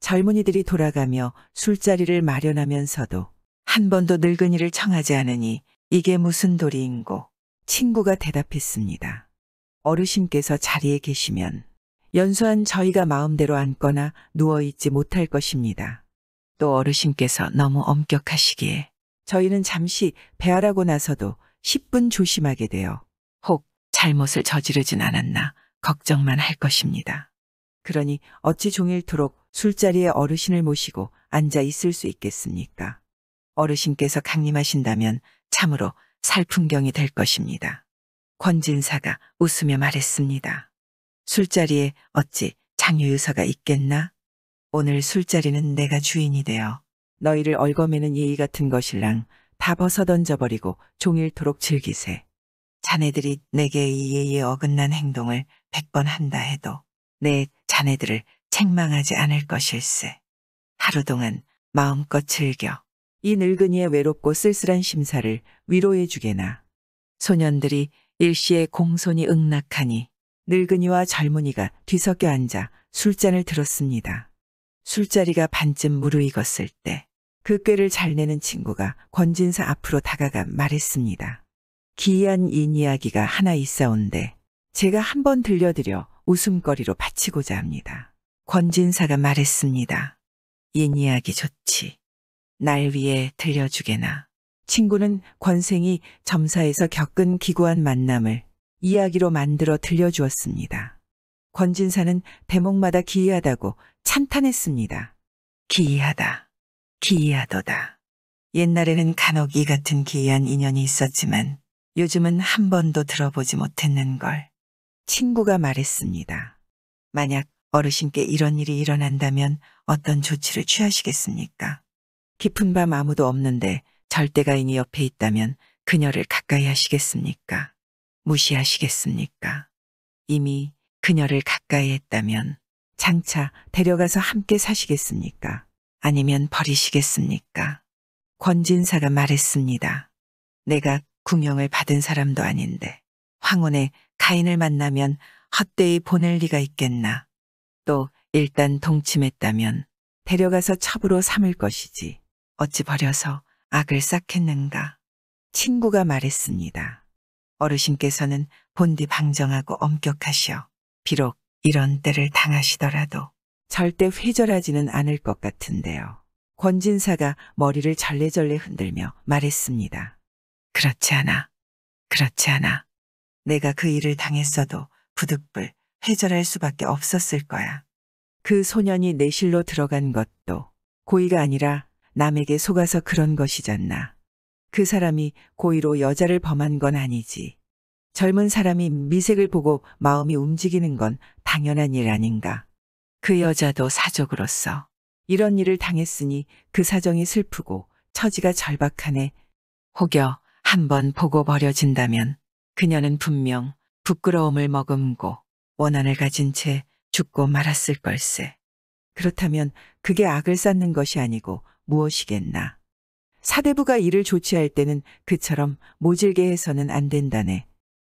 젊은이들이 돌아가며 술자리를 마련하면서도 한 번도 늙은이를 청하지 않으니 이게 무슨 도리인고 친구가 대답했습니다. 어르신께서 자리에 계시면 연수한 저희가 마음대로 앉거나 누워있지 못할 것입니다. 또 어르신께서 너무 엄격하시기에 저희는 잠시 배아라고 나서도 10분 조심하게 되어 잘못을 저지르진 않았나 걱정만 할 것입니다. 그러니 어찌 종일토록 술자리에 어르신을 모시고 앉아 있을 수 있겠습니까? 어르신께서 강림하신다면 참으로 살풍경이 될 것입니다. 권진사가 웃으며 말했습니다. 술자리에 어찌 장유유서가 있겠나? 오늘 술자리는 내가 주인이 되어 너희를 얼거매는 예의 같은 것이랑다 벗어던져버리고 종일토록 즐기세. 자네들이 내게 이 예의에 어긋난 행동을 백 번 한다 해도 내 자네들을 책망하지 않을 것일세. 하루 동안 마음껏 즐겨 이 늙은이의 외롭고 쓸쓸한 심사를 위로해 주게나. 소년들이 일시에 공손히 응낙하니 늙은이와 젊은이가 뒤섞여 앉아 술잔을 들었습니다. 술자리가 반쯤 무르익었을 때 그 꾀를 잘 내는 친구가 권진사 앞으로 다가가 말했습니다. 기이한 인 이야기가 하나 있어온데 제가 한 번 들려드려 웃음거리로 바치고자 합니다. 권진사가 말했습니다. 인 이야기 좋지. 날 위해 들려주게나. 친구는 권생이 점사에서 겪은 기구한 만남을 이야기로 만들어 들려주었습니다. 권진사는 대목마다 기이하다고 찬탄했습니다. 기이하다. 기이하도다. 옛날에는 간혹 이 같은 기이한 인연이 있었지만 요즘은 한 번도 들어보지 못했는 걸 친구가 말했습니다. 만약 어르신께 이런 일이 일어난다면 어떤 조치를 취하시겠습니까? 깊은 밤 아무도 없는데 절대가인이 옆에 있다면 그녀를 가까이 하시겠습니까? 무시하시겠습니까? 이미 그녀를 가까이 했다면 장차 데려가서 함께 사시겠습니까? 아니면 버리시겠습니까? 권진사가 말했습니다. 내가 궁형을 받은 사람도 아닌데 황혼에 가인을 만나면 헛되이 보낼 리가 있겠나. 또 일단 동침했다면 데려가서 첩으로 삼을 것이지. 어찌 버려서 악을 쌓겠는가. 친구가 말했습니다. 어르신께서는 본디 방정하고 엄격하시어 비록 이런 때를 당하시더라도 절대 회절하지는 않을 것 같은데요. 권진사가 머리를 절레절레 흔들며 말했습니다. 그렇지 않아. 그렇지 않아. 내가 그 일을 당했어도 부득불 회절할 수밖에 없었을 거야. 그 소년이 내실로 들어간 것도 고의가 아니라 남에게 속아서 그런 것이잖나. 그 사람이 고의로 여자를 범한 건 아니지. 젊은 사람이 미색을 보고 마음이 움직이는 건 당연한 일 아닌가. 그 여자도 사족으로서 이런 일을 당했으니 그 사정이 슬프고 처지가 절박하네. 혹여 한번 보고 버려진다면 그녀는 분명 부끄러움을 머금고 원한을 가진 채 죽고 말았을 걸세. 그렇다면 그게 악을 쌓는 것이 아니고 무엇이겠나. 사대부가 이를 조치할 때는 그처럼 모질게 해서는 안 된다네.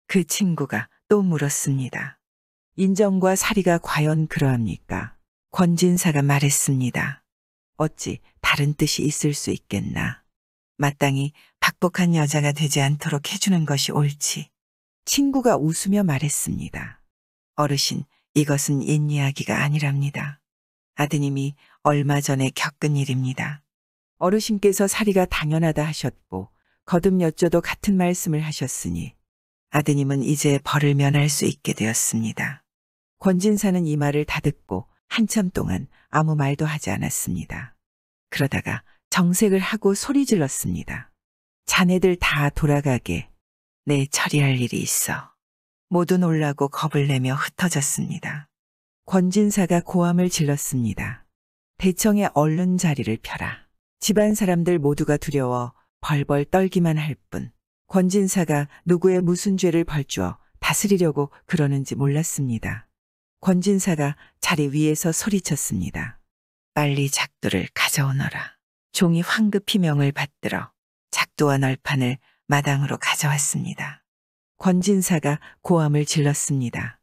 그 친구가 또 물었습니다. 인정과 사리가 과연 그러합니까? 권진사가 말했습니다. 어찌 다른 뜻이 있을 수 있겠나. 마땅히 박복한 여자가 되지 않도록 해주는 것이 옳지. 친구가 웃으며 말했습니다. 어르신, 이것은 옛 이야기가 아니랍니다. 아드님이 얼마 전에 겪은 일입니다. 어르신께서 사리가 당연하다 하셨고 거듭 여쭤도 같은 말씀을 하셨으니 아드님은 이제 벌을 면할 수 있게 되었습니다. 권진사는 이 말을 다 듣고 한참 동안 아무 말도 하지 않았습니다. 그러다가 정색을 하고 소리 질렀습니다. 자네들 다 돌아가게 내 처리할 일이 있어. 모두 놀라고 겁을 내며 흩어졌습니다. 권진사가 고함을 질렀습니다. 대청에 얼른 자리를 펴라. 집안 사람들 모두가 두려워 벌벌 떨기만 할 뿐. 권진사가 누구의 무슨 죄를 벌주어 다스리려고 그러는지 몰랐습니다. 권진사가 자리 위에서 소리쳤습니다. 빨리 작두를 가져오너라. 종이 황급 히명을 받들어 백도와 널판을 마당으로 가져왔습니다. 권진사가 고함을 질렀습니다.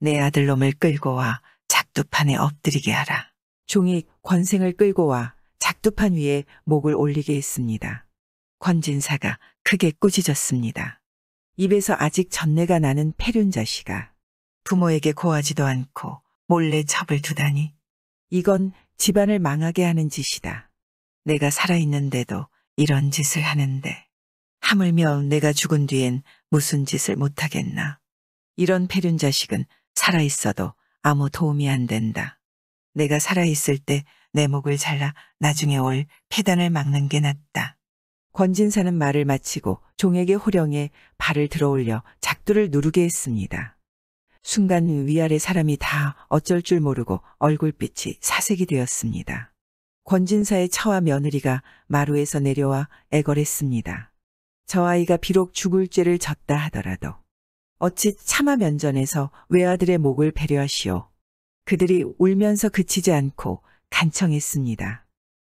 내 아들놈을 끌고 와 작두판에 엎드리게 하라. 종이 권생을 끌고 와 작두판 위에 목을 올리게 했습니다. 권진사가 크게 꾸짖었습니다. 입에서 아직 전내가 나는 폐륜자씨가 부모에게 고하지도 않고 몰래 첩을 두다니 이건 집안을 망하게 하는 짓이다. 내가 살아있는데도 이런 짓을 하는데 하물며 내가 죽은 뒤엔 무슨 짓을 못하겠나. 이런 패륜 자식은 살아있어도 아무 도움이 안 된다. 내가 살아있을 때 내 목을 잘라 나중에 올 폐단을 막는 게 낫다. 권진사는 말을 마치고 종에게 호령에 발을 들어올려 작두를 누르게 했습니다. 순간 위아래 사람이 다 어쩔 줄 모르고 얼굴빛이 사색이 되었습니다. 권진사의 처와 며느리가 마루에서 내려와 애걸했습니다. 저 아이가 비록 죽을 죄를 졌다 하더라도 어찌 차마 면전에서 외아들의 목을 배려하시오. 그들이 울면서 그치지 않고 간청했습니다.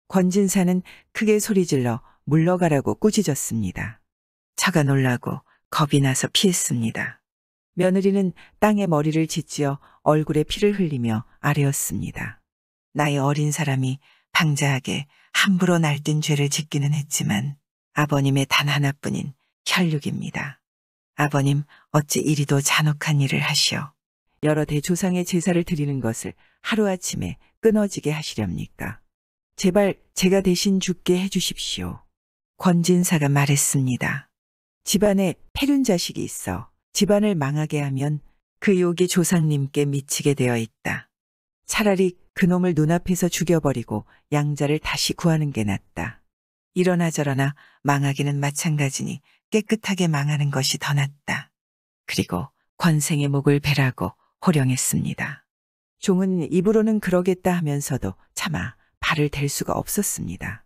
권진사는 크게 소리질러 물러가라고 꾸짖었습니다. 차가 놀라고 겁이 나서 피했습니다. 며느리는 땅에 머리를 짓지어 얼굴에 피를 흘리며 아뢰었습니다. 나의 어린 사람이 방자하게 함부로 날뛴 죄를 짓기는 했지만 아버님의 단 하나뿐인 혈육입니다. 아버님 어찌 이리도 잔혹한 일을 하시어 여러 대조상의 제사를 드리는 것을 하루아침에 끊어지게 하시렵니까? 제발 제가 대신 죽게 해주십시오. 권진사가 말했습니다. 집안에 패륜 자식이 있어 집안을 망하게 하면 그 욕이 조상님께 미치게 되어 있다. 차라리 그놈을 눈앞에서 죽여버리고 양자를 다시 구하는 게 낫다. 이러나 저러나 망하기는 마찬가지니 깨끗하게 망하는 것이 더 낫다. 그리고 권생의 목을 베라고 호령했습니다. 종은 입으로는 그러겠다 하면서도 차마 발을 댈 수가 없었습니다.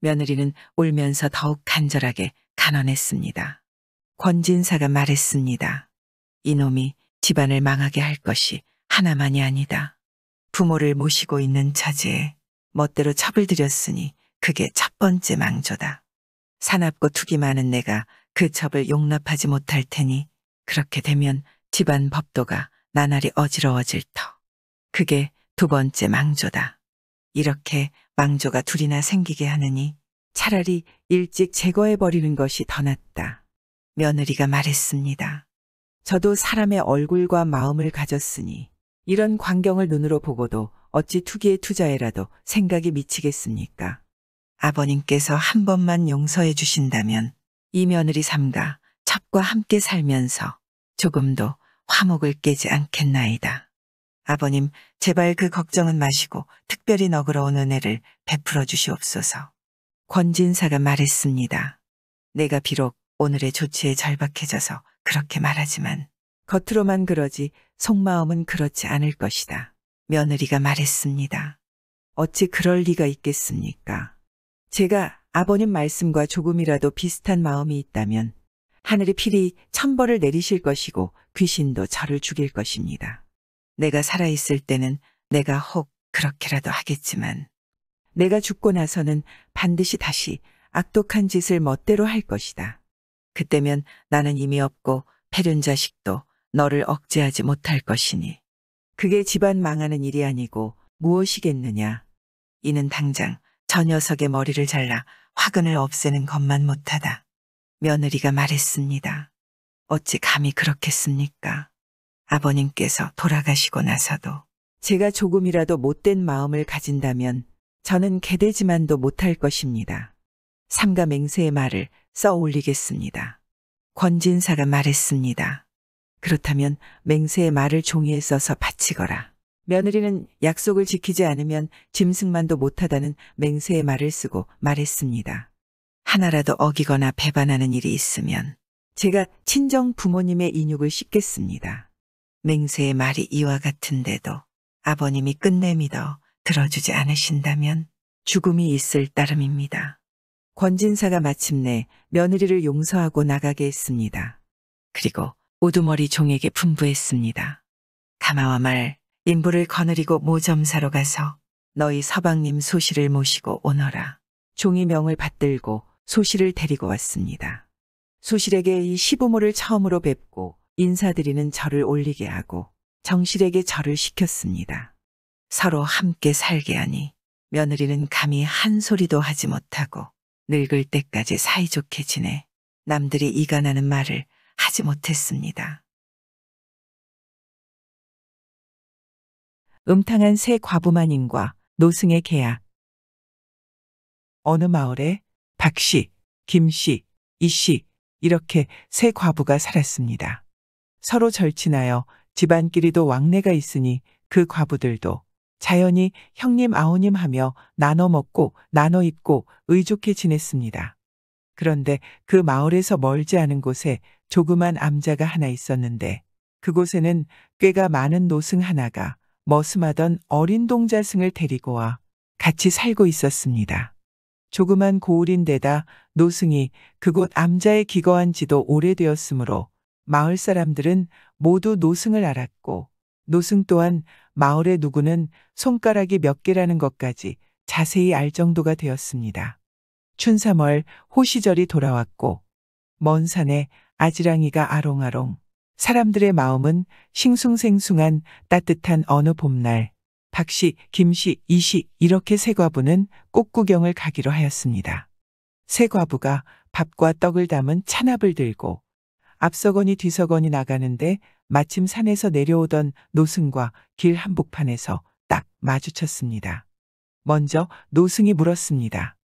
며느리는 울면서 더욱 간절하게 간언했습니다. 권진사가 말했습니다. 이놈이 집안을 망하게 할 것이 하나만이 아니다. 부모를 모시고 있는 자제에 멋대로 첩을 들였으니 그게 첫 번째 망조다. 사납고 투기 많은 내가 그 첩을 용납하지 못할 테니 그렇게 되면 집안 법도가 나날이 어지러워질 터. 그게 두 번째 망조다. 이렇게 망조가 둘이나 생기게 하느니 차라리 일찍 제거해버리는 것이 더 낫다. 며느리가 말했습니다. 저도 사람의 얼굴과 마음을 가졌으니 이런 광경을 눈으로 보고도 어찌 투기의투자에라도 생각이 미치겠습니까? 아버님께서 한 번만 용서해 주신다면 이 며느리 삼가 첩과 함께 살면서 조금도 화목을 깨지 않겠나이다. 아버님, 제발 그 걱정은 마시고 특별히 너그러운 은혜를 베풀어 주시옵소서. 권진사가 말했습니다. 내가 비록 오늘의 조치에 절박해져서 그렇게 말하지만 겉으로만 그러지 속마음은 그렇지 않을 것이다. 며느리가 말했습니다. 어찌 그럴 리가 있겠습니까? 제가 아버님 말씀과 조금이라도 비슷한 마음이 있다면 하늘이 필히 천벌을 내리실 것이고 귀신도 저를 죽일 것입니다. 내가 살아있을 때는 내가 혹 그렇게라도 하겠지만 내가 죽고 나서는 반드시 다시 악독한 짓을 멋대로 할 것이다. 그때면 나는 이미 없고 패륜 자식도 너를 억제하지 못할 것이니 그게 집안 망하는 일이 아니고 무엇이겠느냐. 이는 당장 저 녀석의 머리를 잘라 화근을 없애는 것만 못하다. 며느리가 말했습니다. 어찌 감히 그렇겠습니까? 아버님께서 돌아가시고 나서도 제가 조금이라도 못된 마음을 가진다면 저는 개되지만도 못할 것입니다. 삼가맹세의 말을 써 올리겠습니다. 권진사가 말했습니다. 그렇다면 맹세의 말을 종이에 써서 바치거라. 며느리는 약속을 지키지 않으면 짐승만도 못하다는 맹세의 말을 쓰고 말했습니다. 하나라도 어기거나 배반하는 일이 있으면 제가 친정 부모님의 인육을 씻겠습니다. 맹세의 말이 이와 같은데도 아버님이 끝내 믿어 들어주지 않으신다면 죽음이 있을 따름입니다. 권진사가 마침내 며느리를 용서하고 나가게 했습니다. 그리고 오두머리 종에게 분부했습니다. 가마와 말 인부를 거느리고 모점사로 가서 너희 서방님 소시를 모시고 오너라. 종이 명을 받들고 소시를 데리고 왔습니다. 소실에게 이 시부모를 처음으로 뵙고 인사드리는 절을 올리게 하고 정실에게 절을 시켰습니다. 서로 함께 살게 하니 며느리는 감히 한 소리도 하지 못하고 늙을 때까지 사이좋게 지내 남들이 이가 나는 말을 하지 못했습니다. 음탕한 새 과부마님과 노승의 계약. 어느 마을에 박씨, 김씨, 이씨 이렇게 새 과부가 살았습니다. 서로 절친하여 집안끼리도 왕래가 있으니 그 과부들도 자연히 형님 아우님 하며 나눠 먹고 나눠 입고 의족해 지냈습니다. 그런데 그 마을에서 멀지 않은 곳에 조그만 암자가 하나 있었는데 그곳에는 꽤가 많은 노승 하나가 머슴하던 어린 동자승을 데리고 와 같이 살고 있었습니다. 조그만 고을인데다 노승이 그곳 암자에 기거한 지도 오래되었으므로 마을 사람들은 모두 노승을 알았고 노승 또한 마을의 누구는 손가락이 몇 개라는 것까지 자세히 알 정도가 되었습니다. 춘삼월 호시절이 돌아왔고 먼 산에 아지랑이가 아롱아롱 사람들의 마음은 싱숭생숭한 따뜻한 어느 봄날 박씨, 김씨, 이씨 이렇게 세 과부는 꽃구경을 가기로 하였습니다. 세 과부가 밥과 떡을 담은 찬압을 들고 앞서거니 뒤서거니 나가는데 마침 산에서 내려오던 노승과 길 한복판에서 딱 마주쳤습니다. 먼저 노승이 물었습니다.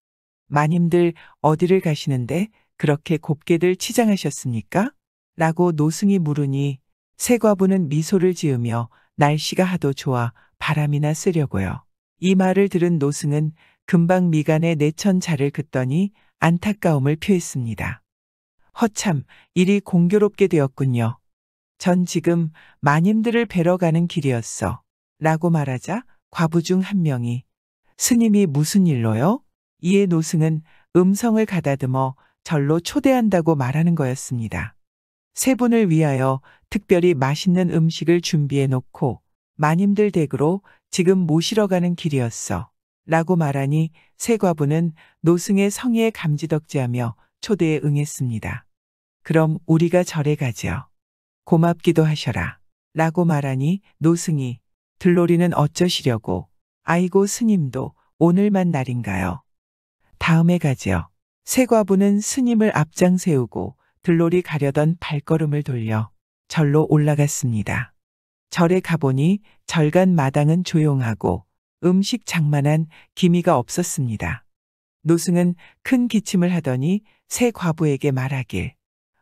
마님들 어디를 가시는데 그렇게 곱게들 치장하셨습니까? 라고 노승이 물으니 세과부는 미소를 지으며 날씨가 하도 좋아 바람이나 쓰려고요. 이 말을 들은 노승은 금방 미간에 내천 자를 긋더니 안타까움을 표했습니다. 허참, 일이 공교롭게 되었군요. 전 지금 마님들을 뵈러 가는 길이었어. 라고 말하자 과부 중 한 명이 스님이 무슨 일로요? 이에 노승은 음성을 가다듬어 절로 초대한다고 말하는 거였습니다. 세 분을 위하여 특별히 맛있는 음식을 준비해 놓고 마님들 댁으로 지금 모시러 가는 길이었어. 라고 말하니 세 과부는 노승의 성의에 감지덕지하며 초대에 응했습니다. 그럼 우리가 절에 가지요. 고맙기도 하셔라. 라고 말하니 노승이 들놀리는 어쩌시려고. 아이고 스님도 오늘만 날인가요. 다음에 가지요. 세 과부는 스님을 앞장 세우고 들로리 가려던 발걸음을 돌려 절로 올라갔습니다. 절에 가보니 절간 마당은 조용하고 음식 장만한 기미가 없었습니다. 노승은 큰 기침을 하더니 새 과부에게 말하길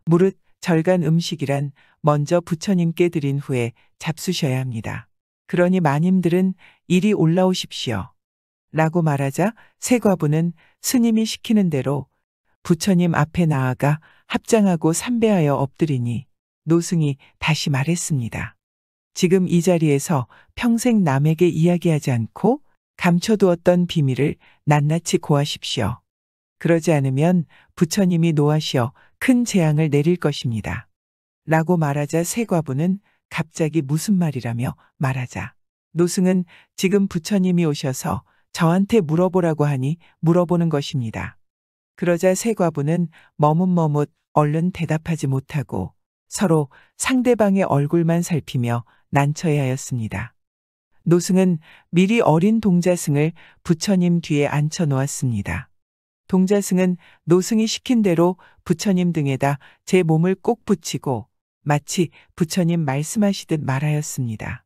무릇 절간 음식이란 먼저 부처님께 드린 후에 잡수셔야 합니다. 그러니 마님들은 이리 올라오십시오. 라고 말하자 세과부는 스님이 시키는 대로 부처님 앞에 나아가 합장하고 삼배하여 엎드리니 노승이 다시 말했습니다. 지금 이 자리에서 평생 남에게 이야기하지 않고 감춰두었던 비밀을 낱낱이 고하십시오. 그러지 않으면 부처님이 노하시어 큰 재앙을 내릴 것입니다. 라고 말하자 세과부는 갑자기 무슨 말이라며 말하자. 노승은 지금 부처님이 오셔서 저한테 물어보라고 하니 물어보는 것입니다. 그러자 세 과부는 머뭇머뭇 얼른 대답하지 못하고 서로 상대방의 얼굴만 살피며 난처해하였습니다. 노승은 미리 어린 동자승을 부처님 뒤에 앉혀놓았습니다. 동자승은 노승이 시킨 대로 부처님 등에다 제 몸을 꼭 붙이고 마치 부처님 말씀하시듯 말하였습니다.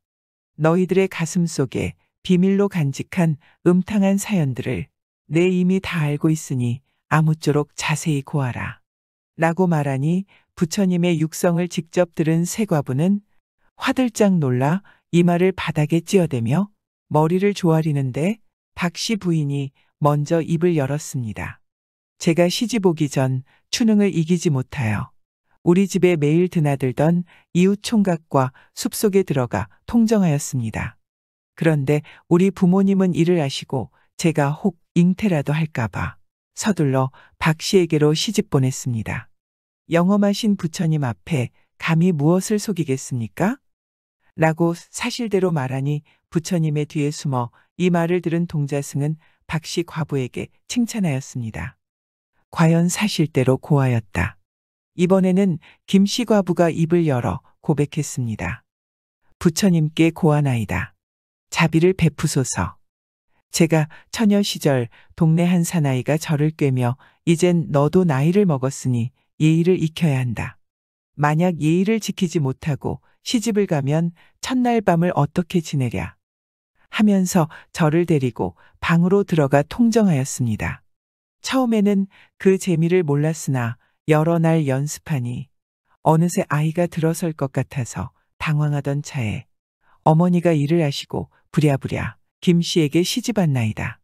너희들의 가슴 속에 비밀로 간직한 음탕한 사연들을 내 이미 다 알고 있으니 아무쪼록 자세히 고하라. 라고 말하니 부처님의 육성을 직접 들은 세과부는 화들짝 놀라 이마를 바닥에 찧어대며 머리를 조아리는데 박씨 부인이 먼저 입을 열었습니다. 제가 시집 오기 전 추능을 이기지 못하여 우리 집에 매일 드나들던 이웃 총각과 숲속에 들어가 통정하였습니다. 그런데 우리 부모님은 일을 하시고 제가 혹 잉태라도 할까봐 서둘러 박 씨에게로 시집 보냈습니다. 영험하신 부처님 앞에 감히 무엇을 속이겠습니까? 라고 사실대로 말하니 부처님의 뒤에 숨어 이 말을 들은 동자승은 박씨 과부에게 칭찬하였습니다. 과연 사실대로 고하였다. 이번에는 김씨 과부가 입을 열어 고백했습니다. 부처님께 고한아이다 자비를 베푸소서. 제가 처녀 시절 동네 한 사나이가 저를 꿰며 이젠 너도 나이를 먹었으니 예의를 익혀야 한다. 만약 예의를 지키지 못하고 시집을 가면 첫날 밤을 어떻게 지내랴 하면서 저를 데리고 방으로 들어가 통정하였습니다. 처음에는 그 재미를 몰랐으나 여러 날 연습하니 어느새 아이가 들어설 것 같아서 당황하던 차에 어머니가 일을 하시고 부랴부랴 김 씨에게 시집왔나이다.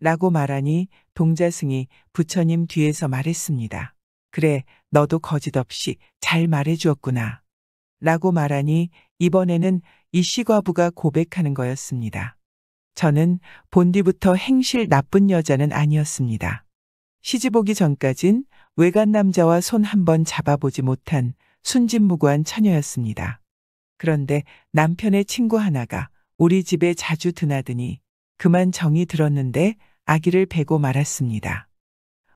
라고 말하니 동자승이 부처님 뒤에서 말했습니다. 그래, 너도 거짓 없이 잘 말해주었구나. 라고 말하니 이번에는 이씨과부가 고백하는 거였습니다. 저는 본디부터 행실 나쁜 여자는 아니었습니다. 시집오기 전까진 외간 남자와 손한번 잡아보지 못한 순진무구한 처녀였습니다. 그런데 남편의 친구 하나가 우리 집에 자주 드나드니 그만 정이 들었는데 아기를 베고 말았습니다.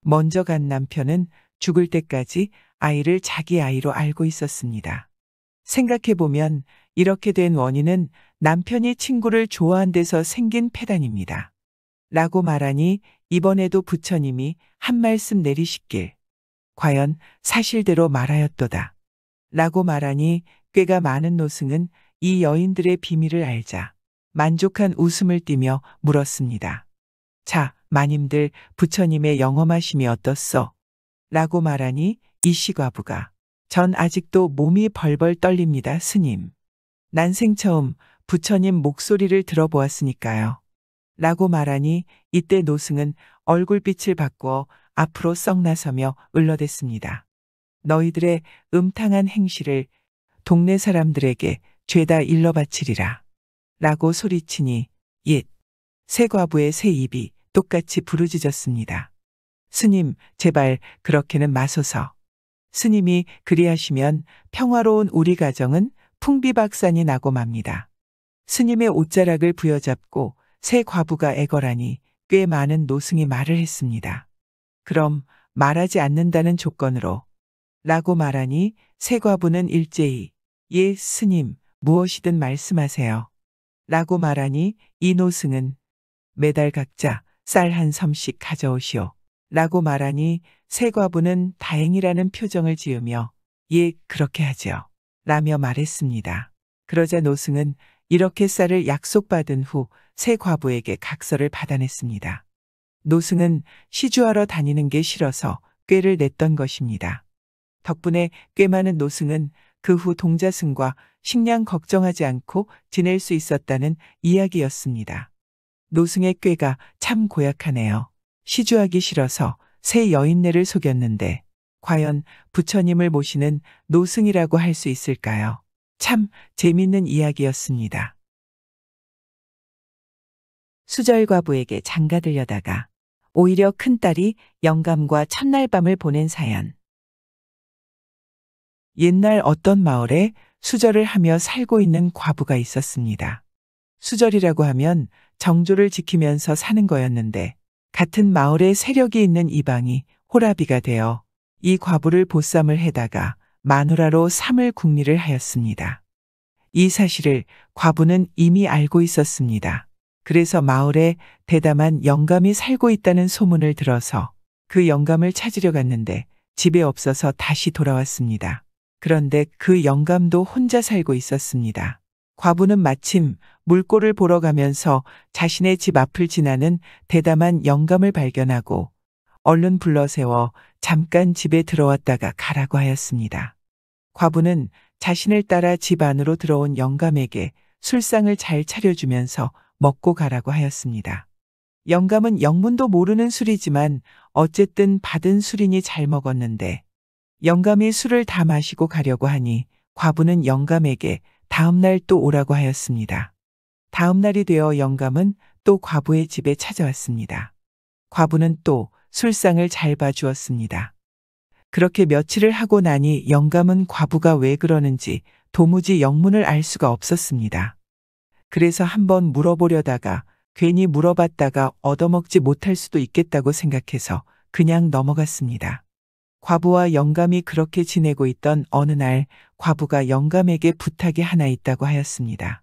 먼저 간 남편은 죽을 때까지 아이를 자기 아이로 알고 있었습니다. 생각해보면 이렇게 된 원인은 남편이 친구를 좋아한 데서 생긴 패단입니다. 라고 말하니 이번에도 부처님이 한 말씀 내리시길 과연 사실대로 말하였도다. 라고 말하니 꽤가 많은 노승은 이 여인들의 비밀을 알자 만족한 웃음을 띠며 물었습니다. 자, 마님들 부처님의 영험하심이 어떻소? 라고 말하니 이씨과부가 전 아직도 몸이 벌벌 떨립니다, 스님. 난생 처음 부처님 목소리를 들어보았으니까요. 라고 말하니 이때 노승은 얼굴빛을 바꾸어 앞으로 썩 나서며 을러댔습니다. 너희들의 음탕한 행실을 동네 사람들에게 죄다 일러 바치리라. 라고 소리치니 옛 새과부의 새 입이 똑같이 부르짖었습니다. 스님 제발 그렇게는 마소서. 스님이 그리하시면 평화로운 우리 가정은 풍비박산이 나고 맙니다. 스님의 옷자락을 부여잡고 새 과부가 애걸하니 꽤 많은 노승이 말을 했습니다. 그럼 말하지 않는다는 조건으로 라고 말하니 새 과부는 일제히 예 스님 무엇이든 말씀하세요. 라고 말하니 이노승은 매달 각자 쌀 한 섬씩 가져오시오. 라고 말하니 세과부는 다행이라는 표정을 지으며 예 그렇게 하지요. 라며 말했습니다. 그러자 노승은 이렇게 쌀을 약속받은 후 세과부에게 각서를 받아냈습니다. 노승은 시주하러 다니는 게 싫어서 꾀를 냈던 것입니다. 덕분에 꽤 많은 노승은 그 후 동자승과 식량 걱정하지 않고 지낼 수 있었다는 이야기였습니다. 노승의 꾀가 참 고약하네요. 시주하기 싫어서 새 여인네를 속였는데 과연 부처님을 모시는 노승이라고 할 수 있을까요? 참 재밌는 이야기였습니다. 수절과부에게 장가들려다가 오히려 큰딸이 영감과 첫날 밤을 보낸 사연. 옛날 어떤 마을에 수절을 하며 살고 있는 과부가 있었습니다. 수절이라고 하면 정조를 지키면서 사는 거였는데 같은 마을에 세력이 있는 이방이 호라비가 되어 이 과부를 보쌈을 해다가 마누라로 삼을 국리를 하였습니다. 이 사실을 과부는 이미 알고 있었습니다. 그래서 마을에 대담한 영감이 살고 있다는 소문을 들어서 그 영감을 찾으려 갔는데 집에 없어서 다시 돌아왔습니다. 그런데 그 영감도 혼자 살고 있었습니다. 과부는 마침 물꼬를 보러 가면서 자신의 집 앞을 지나는 대담한 영감을 발견하고 얼른 불러세워 잠깐 집에 들어왔다가 가라고 하였습니다. 과부는 자신을 따라 집 안으로 들어온 영감에게 술상을 잘 차려주면서 먹고 가라고 하였습니다. 영감은 영문도 모르는 술이지만 어쨌든 받은 술이니 잘 먹었는데 영감이 술을 다 마시고 가려고 하니 과부는 영감에게 다음날 또 오라고 하였습니다. 다음날이 되어 영감은 또 과부의 집에 찾아왔습니다. 과부는 또 술상을 잘 봐주었습니다. 그렇게 며칠을 하고 나니 영감은 과부가 왜 그러는지 도무지 영문을 알 수가 없었습니다. 그래서 한번 물어보려다가 괜히 물어봤다가 얻어먹지 못할 수도 있겠다고 생각해서 그냥 넘어갔습니다. 과부와 영감이 그렇게 지내고 있던 어느 날 과부가 영감에게 부탁이 하나 있다고 하였습니다.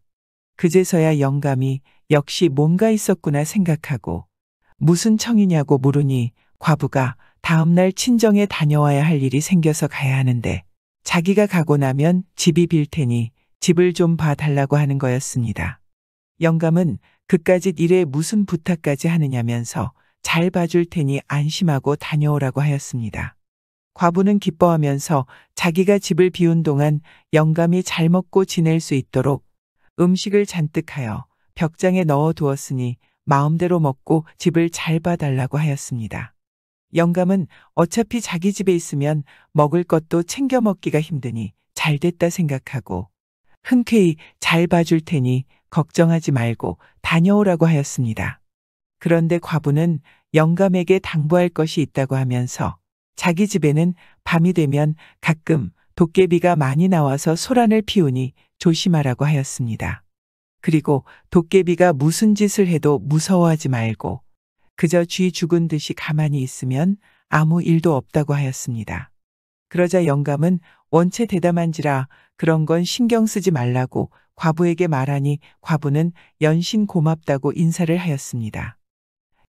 그제서야 영감이 역시 뭔가 있었구나 생각하고 무슨 청이냐고 물으니 과부가 다음날 친정에 다녀와야 할 일이 생겨서 가야 하는데 자기가 가고 나면 집이 빌 테니 집을 좀 봐달라고 하는 거였습니다. 영감은 그까짓 일에 무슨 부탁까지 하느냐면서 잘 봐줄 테니 안심하고 다녀오라고 하였습니다. 과부는 기뻐하면서 자기가 집을 비운 동안 영감이 잘 먹고 지낼 수 있도록 음식을 잔뜩하여 벽장에 넣어 두었으니 마음대로 먹고 집을 잘 봐달라고 하였습니다. 영감은 어차피 자기 집에 있으면 먹을 것도 챙겨 먹기가 힘드니 잘 됐다 생각하고 흔쾌히 잘 봐줄 테니 걱정하지 말고 다녀오라고 하였습니다. 그런데 과부는 영감에게 당부할 것이 있다고 하면서 자기 집에는 밤이 되면 가끔 도깨비가 많이 나와서 소란을 피우니 조심하라고 하였습니다. 그리고 도깨비가 무슨 짓을 해도 무서워하지 말고 그저 쥐 죽은 듯이 가만히 있으면 아무 일도 없다고 하였습니다. 그러자 영감은 원체 대담한지라 그런 건 신경 쓰지 말라고 과부에게 말하니 과부는 연신 고맙다고 인사를 하였습니다.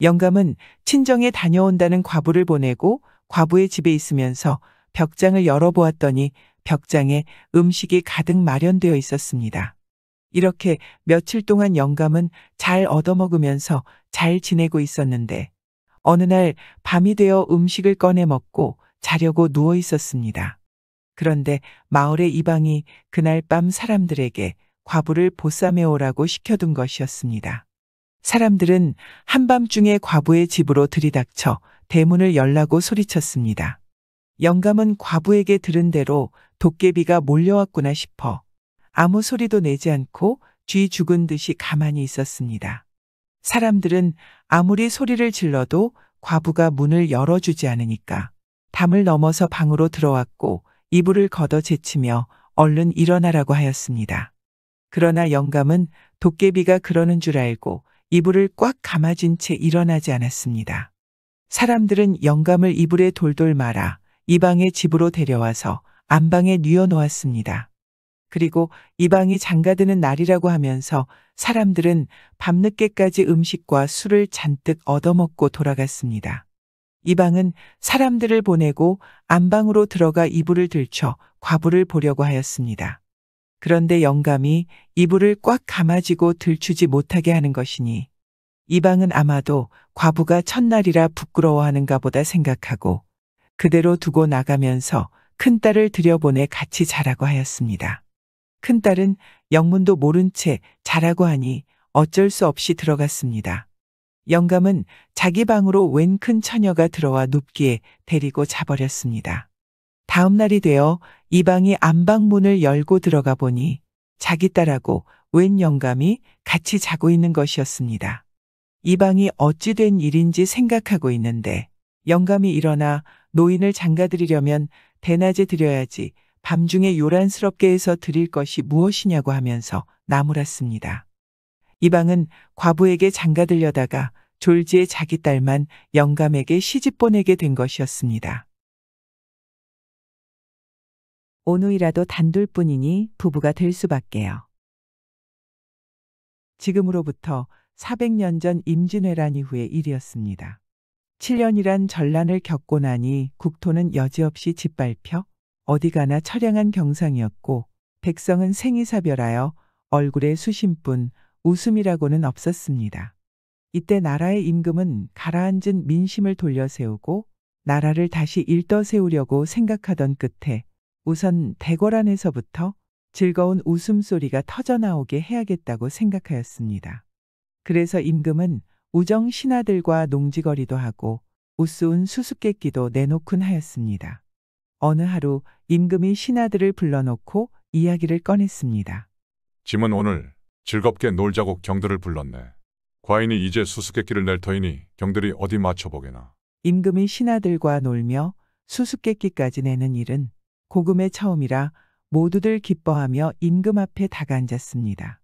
영감은 친정에 다녀온다는 과부를 보내고 과부의 집에 있으면서 벽장을 열어보았더니 벽장에 음식이 가득 마련되어 있었습니다. 이렇게 며칠 동안 영감은 잘 얻어먹으면서 잘 지내고 있었는데 어느 날 밤이 되어 음식을 꺼내 먹고 자려고 누워 있었습니다. 그런데 마을의 이방이 그날 밤 사람들에게 과부를 보쌈해 오라고 시켜둔 것이었습니다. 사람들은 한밤중에 과부의 집으로 들이닥쳐 대문을 열라고 소리쳤습니다. 영감은 과부에게 들은 대로 도깨비가 몰려왔구나 싶어 아무 소리도 내지 않고 쥐 죽은 듯이 가만히 있었습니다. 사람들은 아무리 소리를 질러도 과부가 문을 열어주지 않으니까 담을 넘어서 방으로 들어왔고 이불을 걷어 제치며 얼른 일어나라고 하였습니다. 그러나 영감은 도깨비가 그러는 줄 알고 이불을 꽉 감아진 채 일어나지 않았습니다. 사람들은 영감을 이불에 돌돌 말아 이방의 집으로 데려와서 안방에 뉘어놓았습니다. 그리고 이방이 장가드는 날이라고 하면서 사람들은 밤늦게까지 음식과 술을 잔뜩 얻어먹고 돌아갔습니다. 이방은 사람들을 보내고 안방으로 들어가 이불을 들쳐 과부를 보려고 하였습니다. 그런데 영감이 이불을 꽉 감아지고 들추지 못하게 하는 것이니 이 방은 아마도 과부가 첫날이라 부끄러워하는가 보다 생각하고 그대로 두고 나가면서 큰딸을 들여보내 같이 자라고 하였습니다. 큰딸은 영문도 모른 채 자라고 하니 어쩔 수 없이 들어갔습니다. 영감은 자기 방으로 웬 큰 처녀가 들어와 눕기에 데리고 자버렸습니다. 다음 날이 되어 이 방이 안방문을 열고 들어가 보니 자기 딸하고 웬 영감이 같이 자고 있는 것이었습니다. 이 방이 어찌된 일인지 생각하고 있는데 영감이 일어나 노인을 장가드리려면 대낮에 드려야지 밤중에 요란스럽게 해서 드릴 것이 무엇이냐고 하면서 나무랐습니다. 이 방은 과부에게 장가들려다가 졸지에 자기 딸만 영감에게 시집 보내게 된 것이었습니다. 오누이라도 단둘뿐이니 부부가 될 수밖에요. 지금으로부터 400년 전 임진왜란 이후의 일이었습니다. 7년이란 전란을 겪고 나니 국토는 여지없이 짓밟혀 어디가나 철량한 경상이었고 백성은 생이사별하여 얼굴에 수심뿐 웃음이라고는 없었습니다. 이때 나라의 임금은 가라앉은 민심을 돌려세우고 나라를 다시 일떠세우려고 생각하던 끝에 우선 대궐 안에서부터 즐거운 웃음소리가 터져나오게 해야겠다고 생각하였습니다. 그래서 임금은 우정 신하들과 농지거리도 하고 우스운 수수께끼도 내놓곤 하였습니다. 어느 하루 임금이 신하들을 불러놓고 이야기를 꺼냈습니다. 짐은 오늘 즐겁게 놀자고 경들을 불렀네. 과인이 이제 수수께끼를 낼 터이니 경들이 어디 맞춰보게나. 임금이 신하들과 놀며 수수께끼까지 내는 일은 고금의 처음이라 모두들 기뻐하며 임금 앞에 다가앉았습니다.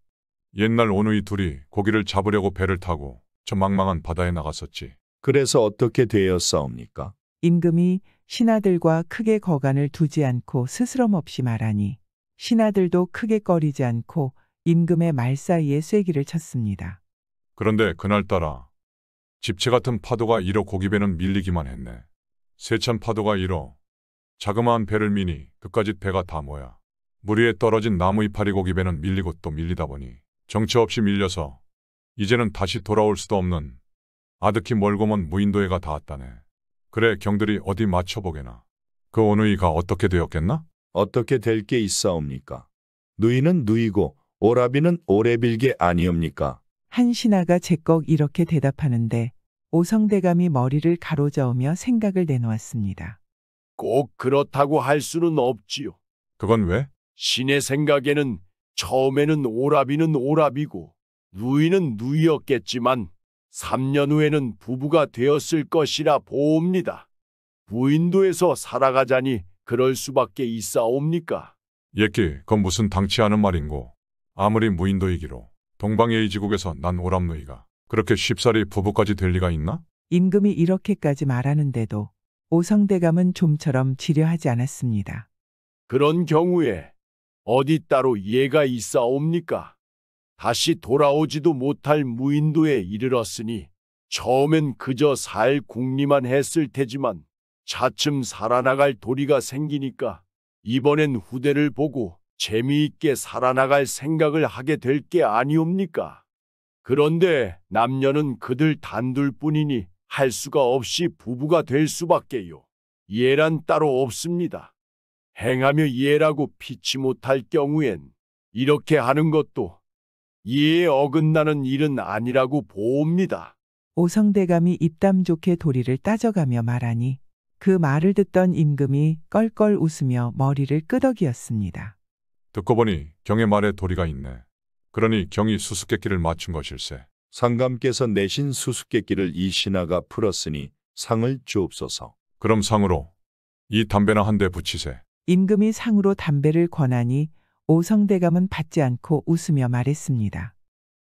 옛날 오누이 둘이 고기를 잡으려고 배를 타고 저 망망한 바다에 나갔었지. 그래서 어떻게 되었사옵니까? 임금이 신하들과 크게 거간을 두지 않고 스스럼 없이 말하니 신하들도 크게 꺼리지 않고 임금의 말 사이에 쐐기를 쳤습니다. 그런데 그날따라 집채 같은 파도가 일어 고기배는 밀리기만 했네. 세찬 파도가 일어 자그마한 배를 미니 그까짓 배가 다 모야. 물 위에 떨어진 나무 이파리 고기배는 밀리고 또 밀리다 보니 정처 없이 밀려서 이제는 다시 돌아올 수도 없는 아득히 멀고먼 무인도에가 닿았다네. 그래 경들이 어디 맞춰보게나. 그 오누이가 어떻게 되었겠나? 어떻게 될 게 있사옵니까? 누이는 누이고 오라비는 오래빌게 아니옵니까? 한신하가 제꺽 이렇게 대답하는데 오성대감이 머리를 가로저으며 생각을 내놓았습니다. 꼭 그렇다고 할 수는 없지요. 그건 왜? 신의 생각에는 처음에는 오라비는 오라비고 누이는 누이였겠지만 3년 후에는 부부가 되었을 것이라 보옵니다. 무인도에서 살아가자니 그럴 수밖에 있사옵니까? 예끼, 그건 무슨 당치 않은 말인고. 아무리 무인도이기로 동방예의 지국에서 난 오람누이가 그렇게 쉽사리 부부까지 될 리가 있나? 임금이 이렇게까지 말하는데도 오성대감은 좀처럼 지려하지 않았습니다. 그런 경우에 어디 따로 예가 있사옵니까? 다시 돌아오지도 못할 무인도에 이르렀으니 처음엔 그저 살 궁리만 했을 테지만 차츰 살아나갈 도리가 생기니까 이번엔 후대를 보고 재미있게 살아나갈 생각을 하게 될 게 아니옵니까? 그런데 남녀는 그들 단둘뿐이니 할 수가 없이 부부가 될 수밖에요. 예란 따로 없습니다. 행하며 예라고 피치 못할 경우엔 이렇게 하는 것도 예에 어긋나는 일은 아니라고 봅니다 오성대감이 입담 좋게 도리를 따져가며 말하니 그 말을 듣던 임금이 껄껄 웃으며 머리를 끄덕이었습니다. 듣고 보니 경의 말에 도리가 있네. 그러니 경이 수수께끼를 맞춘 것일세. 상감께서 내신 수수께끼를 이 신하가 풀었으니 상을 주옵소서. 그럼 상으로 이 담배나 한 대 붙이세. 임금이 상으로 담배를 권하니 오성대감은 받지 않고 웃으며 말했습니다.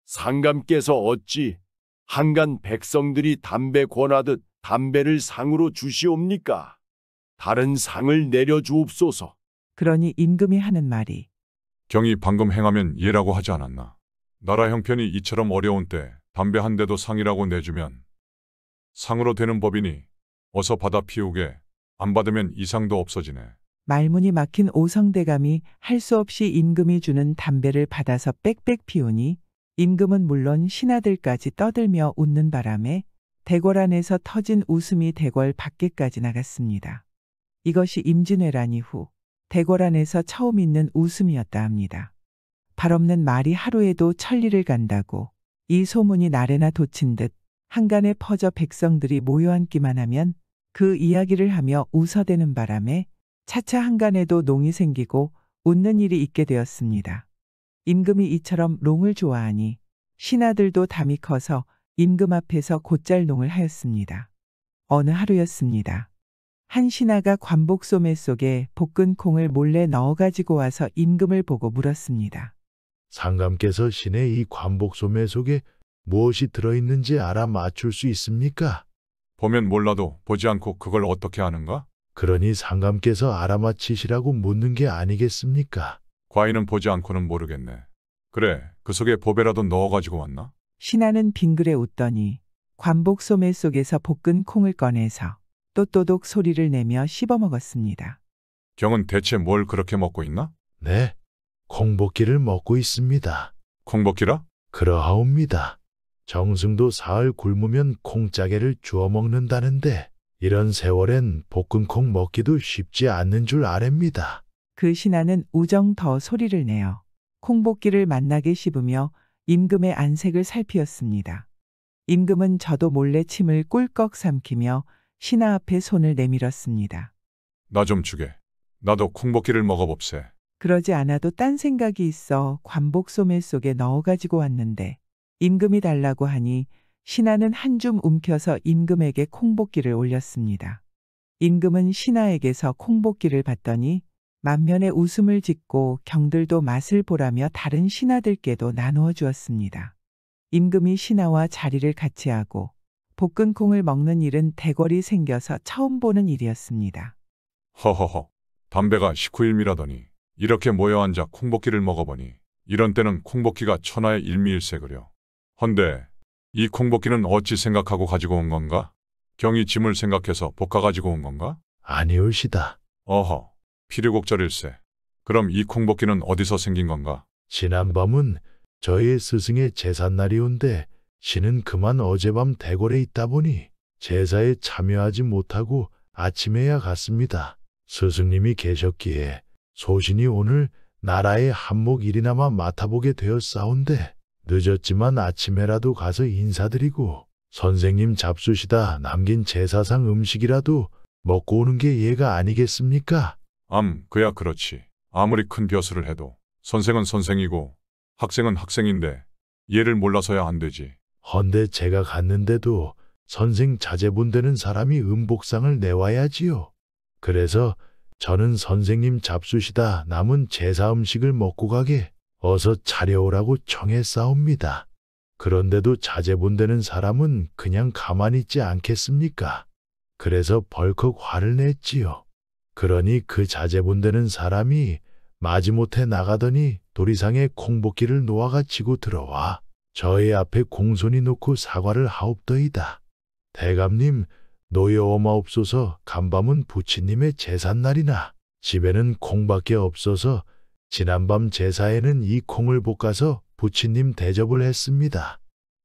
상감께서 어찌 한간 백성들이 담배 권하듯 담배를 상으로 주시옵니까? 다른 상을 내려주옵소서. 그러니 임금이 하는 말이 경이 방금 행하면 예라고 하지 않았나. 나라 형편이 이처럼 어려운 때 담배 한 대도 상이라고 내주면 상으로 되는 법이니 어서 받아 피우게 안 받으면 이상도 없어지네. 말문이 막힌 오성대감이 할 수 없이 임금이 주는 담배를 받아서 빽빽 피우니 임금은 물론 신하들까지 떠들며 웃는 바람에 대궐 안에서 터진 웃음이 대궐 밖에까지 나갔습니다. 이것이 임진왜란 이후 대궐 안에서 처음 있는 웃음이었다 합니다. 발 없는 말이 하루에도 천리를 간다고 이 소문이 나래나 돋친 듯 한간에 퍼져 백성들이 모여 앉기만 하면 그 이야기를 하며 웃어대는 바람에 차차 한간에도 농이 생기고 웃는 일이 있게 되었습니다. 임금이 이처럼 롱을 좋아하니 신하들도 담이 커서 임금 앞에서 곧잘 농을 하였습니다. 어느 하루였습니다. 한 신하가 관복 소매 속에 볶은 콩을 몰래 넣어 가지고 와서 임금을 보고 물었습니다. 상감께서 신의 이 관복 소매 속에 무엇이 들어있는지 알아 맞출 수 있습니까? 보면 몰라도 보지 않고 그걸 어떻게 아는가? 그러니 상감께서 알아맞히시라고 묻는 게 아니겠습니까? 과인은 보지 않고는 모르겠네. 그래, 그 속에 보배라도 넣어가지고 왔나? 신하는 빙그레 웃더니 관복 소매 속에서 볶은 콩을 꺼내서 또또독 소리를 내며 씹어 먹었습니다. 경은 대체 뭘 그렇게 먹고 있나? 네, 콩볶이를 먹고 있습니다. 콩볶기라 그러하옵니다. 정승도 사흘 굶으면 콩짜개를 주워 먹는다는데 이런 세월엔 볶음콩 먹기도 쉽지 않는 줄아랩니다그 신하는 우정 더 소리를 내어 콩볶이를 만나게 씹으며 임금의 안색을 살피었습니다. 임금은 저도 몰래 침을 꿀꺽 삼키며 신하 앞에 손을 내밀었습니다. 나 좀 주게. 나도 콩볶이를 먹어봅세. 그러지 않아도 딴 생각이 있어 관복 소매 속에 넣어가지고 왔는데 임금이 달라고 하니 신하는 한 줌 움켜서 임금에게 콩볶이를 올렸습니다. 임금은 신하에게서 콩볶이를 받더니 만면에 웃음을 짓고 경들도 맛을 보라며 다른 신하들께도 나누어 주었습니다. 임금이 신하와 자리를 같이 하고 볶은콩을 먹는 일은 대궐이 생겨서 처음 보는 일이었습니다. 허허허, 담배가 식후일미라더니 이렇게 모여 앉아 콩볶이를 먹어보니 이런 때는 콩볶이가 천하의 일미일세 그려. 헌데 이 콩볶이는 어찌 생각하고 가지고 온 건가? 경이 짐을 생각해서 볶아 가지고 온 건가? 아니올시다. 어허, 피류곡절일세. 그럼 이 콩볶이는 어디서 생긴 건가? 지난밤은 저희 스승의 제삿날이온데 신은 그만 어젯밤 대궐에 있다 보니 제사에 참여하지 못하고 아침에야 갔습니다. 스승님이 계셨기에 소신이 오늘 나라의 한몫 일이나마 맡아보게 되었사온데 늦었지만 아침에라도 가서 인사드리고 선생님 잡수시다 남긴 제사상 음식이라도 먹고 오는 게 예가 아니겠습니까? 암, 그야 그렇지. 아무리 큰 벼슬을 해도 선생은 선생이고 학생은 학생인데 예를 몰라서야 안 되지. 헌데 제가 갔는데도 선생 자제분되는 사람이 음복상을 내와야지요. 그래서 저는 선생님 잡수시다 남은 제사 음식을 먹고 가게 어서 차려오라고 청해 싸웁니다. 그런데도 자제분되는 사람은 그냥 가만히 있지 않겠습니까? 그래서 벌컥 화를 냈지요. 그러니 그 자제분되는 사람이 마지못해 나가더니 도리상에 콩복기를 놓아가 치고 들어와 저의 앞에 공손히 놓고 사과를 하옵더이다. 대감님, 노여 오마옵소서 간밤은 부친님의 제삿날이나 집에는 콩밖에 없어서 지난밤 제사에는 이 콩을 볶아서 부친님 대접을 했습니다.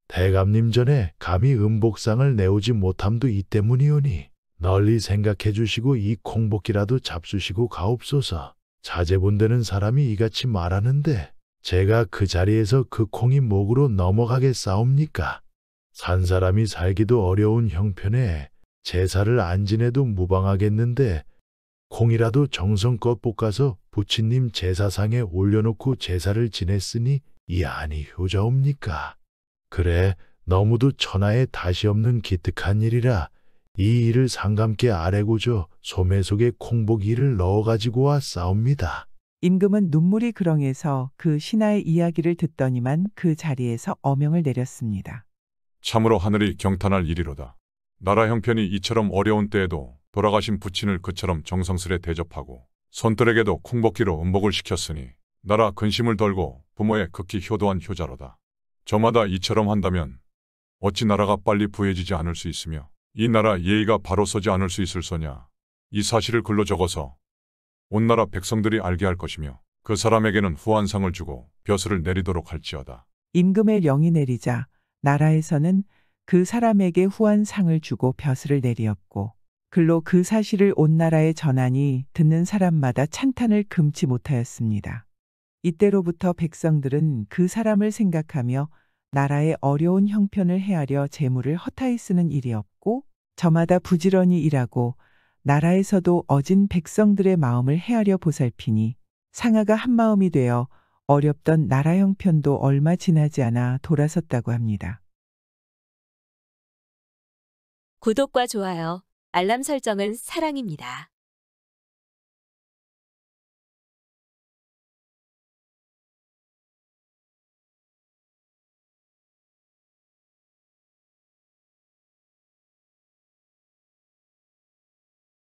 대감님 전에 감히 음복상을 내오지 못함도 이 때문이오니 널리 생각해 주시고 이콩볶이라도 잡수시고 가옵소서. 자제분되는 사람이 이같이 말하는데 제가 그 자리에서 그 콩이 목으로 넘어가게 싸웁니까? 산 사람이 살기도 어려운 형편에 제사를 안 지내도 무방하겠는데 콩이라도 정성껏 볶아서 부친님 제사상에 올려놓고 제사를 지냈으니 이 안이 효자옵니까? 그래 너무도 천하에 다시 없는 기특한 일이라 이 일을 상감께 아래고저 소매 속에 콩보기를 넣어가지고 와 싸웁니다. 임금은 눈물이 그렁해서 그 신하의 이야기를 듣더니만 그 자리에서 어명을 내렸습니다. 참으로 하늘이 경탄할 일이로다. 나라 형편이 이처럼 어려운 때에도 돌아가신 부친을 그처럼 정성스레 대접하고 손들에게도 콩복기로 음복을 시켰으니 나라 근심을 덜고 부모의 극히 효도한 효자로다. 저마다 이처럼 한다면 어찌 나라가 빨리 부해지지 않을 수 있으며 이 나라 예의가 바로 서지 않을 수 있을 소냐. 이 사실을 글로 적어서 온 나라 백성들이 알게 할 것이며 그 사람에게는 후한상을 주고 벼슬을 내리도록 할지어다. 임금의 명이 내리자 나라에서는 그 사람에게 후한상을 주고 벼슬을 내리었고 글로 그 사실을 온 나라에 전하니 듣는 사람마다 찬탄을 금치 못하였습니다. 이때로부터 백성들은 그 사람을 생각하며 나라의 어려운 형편을 헤아려 재물을 허타히 쓰는 일이 없고 저마다 부지런히 일하고 나라에서도 어진 백성들의 마음을 헤아려 보살피니 상하가 한마음이 되어 어렵던 나라 형편도 얼마 지나지 않아 돌아섰다고 합니다. 구독과 좋아요, 알람 설정은 사랑입니다.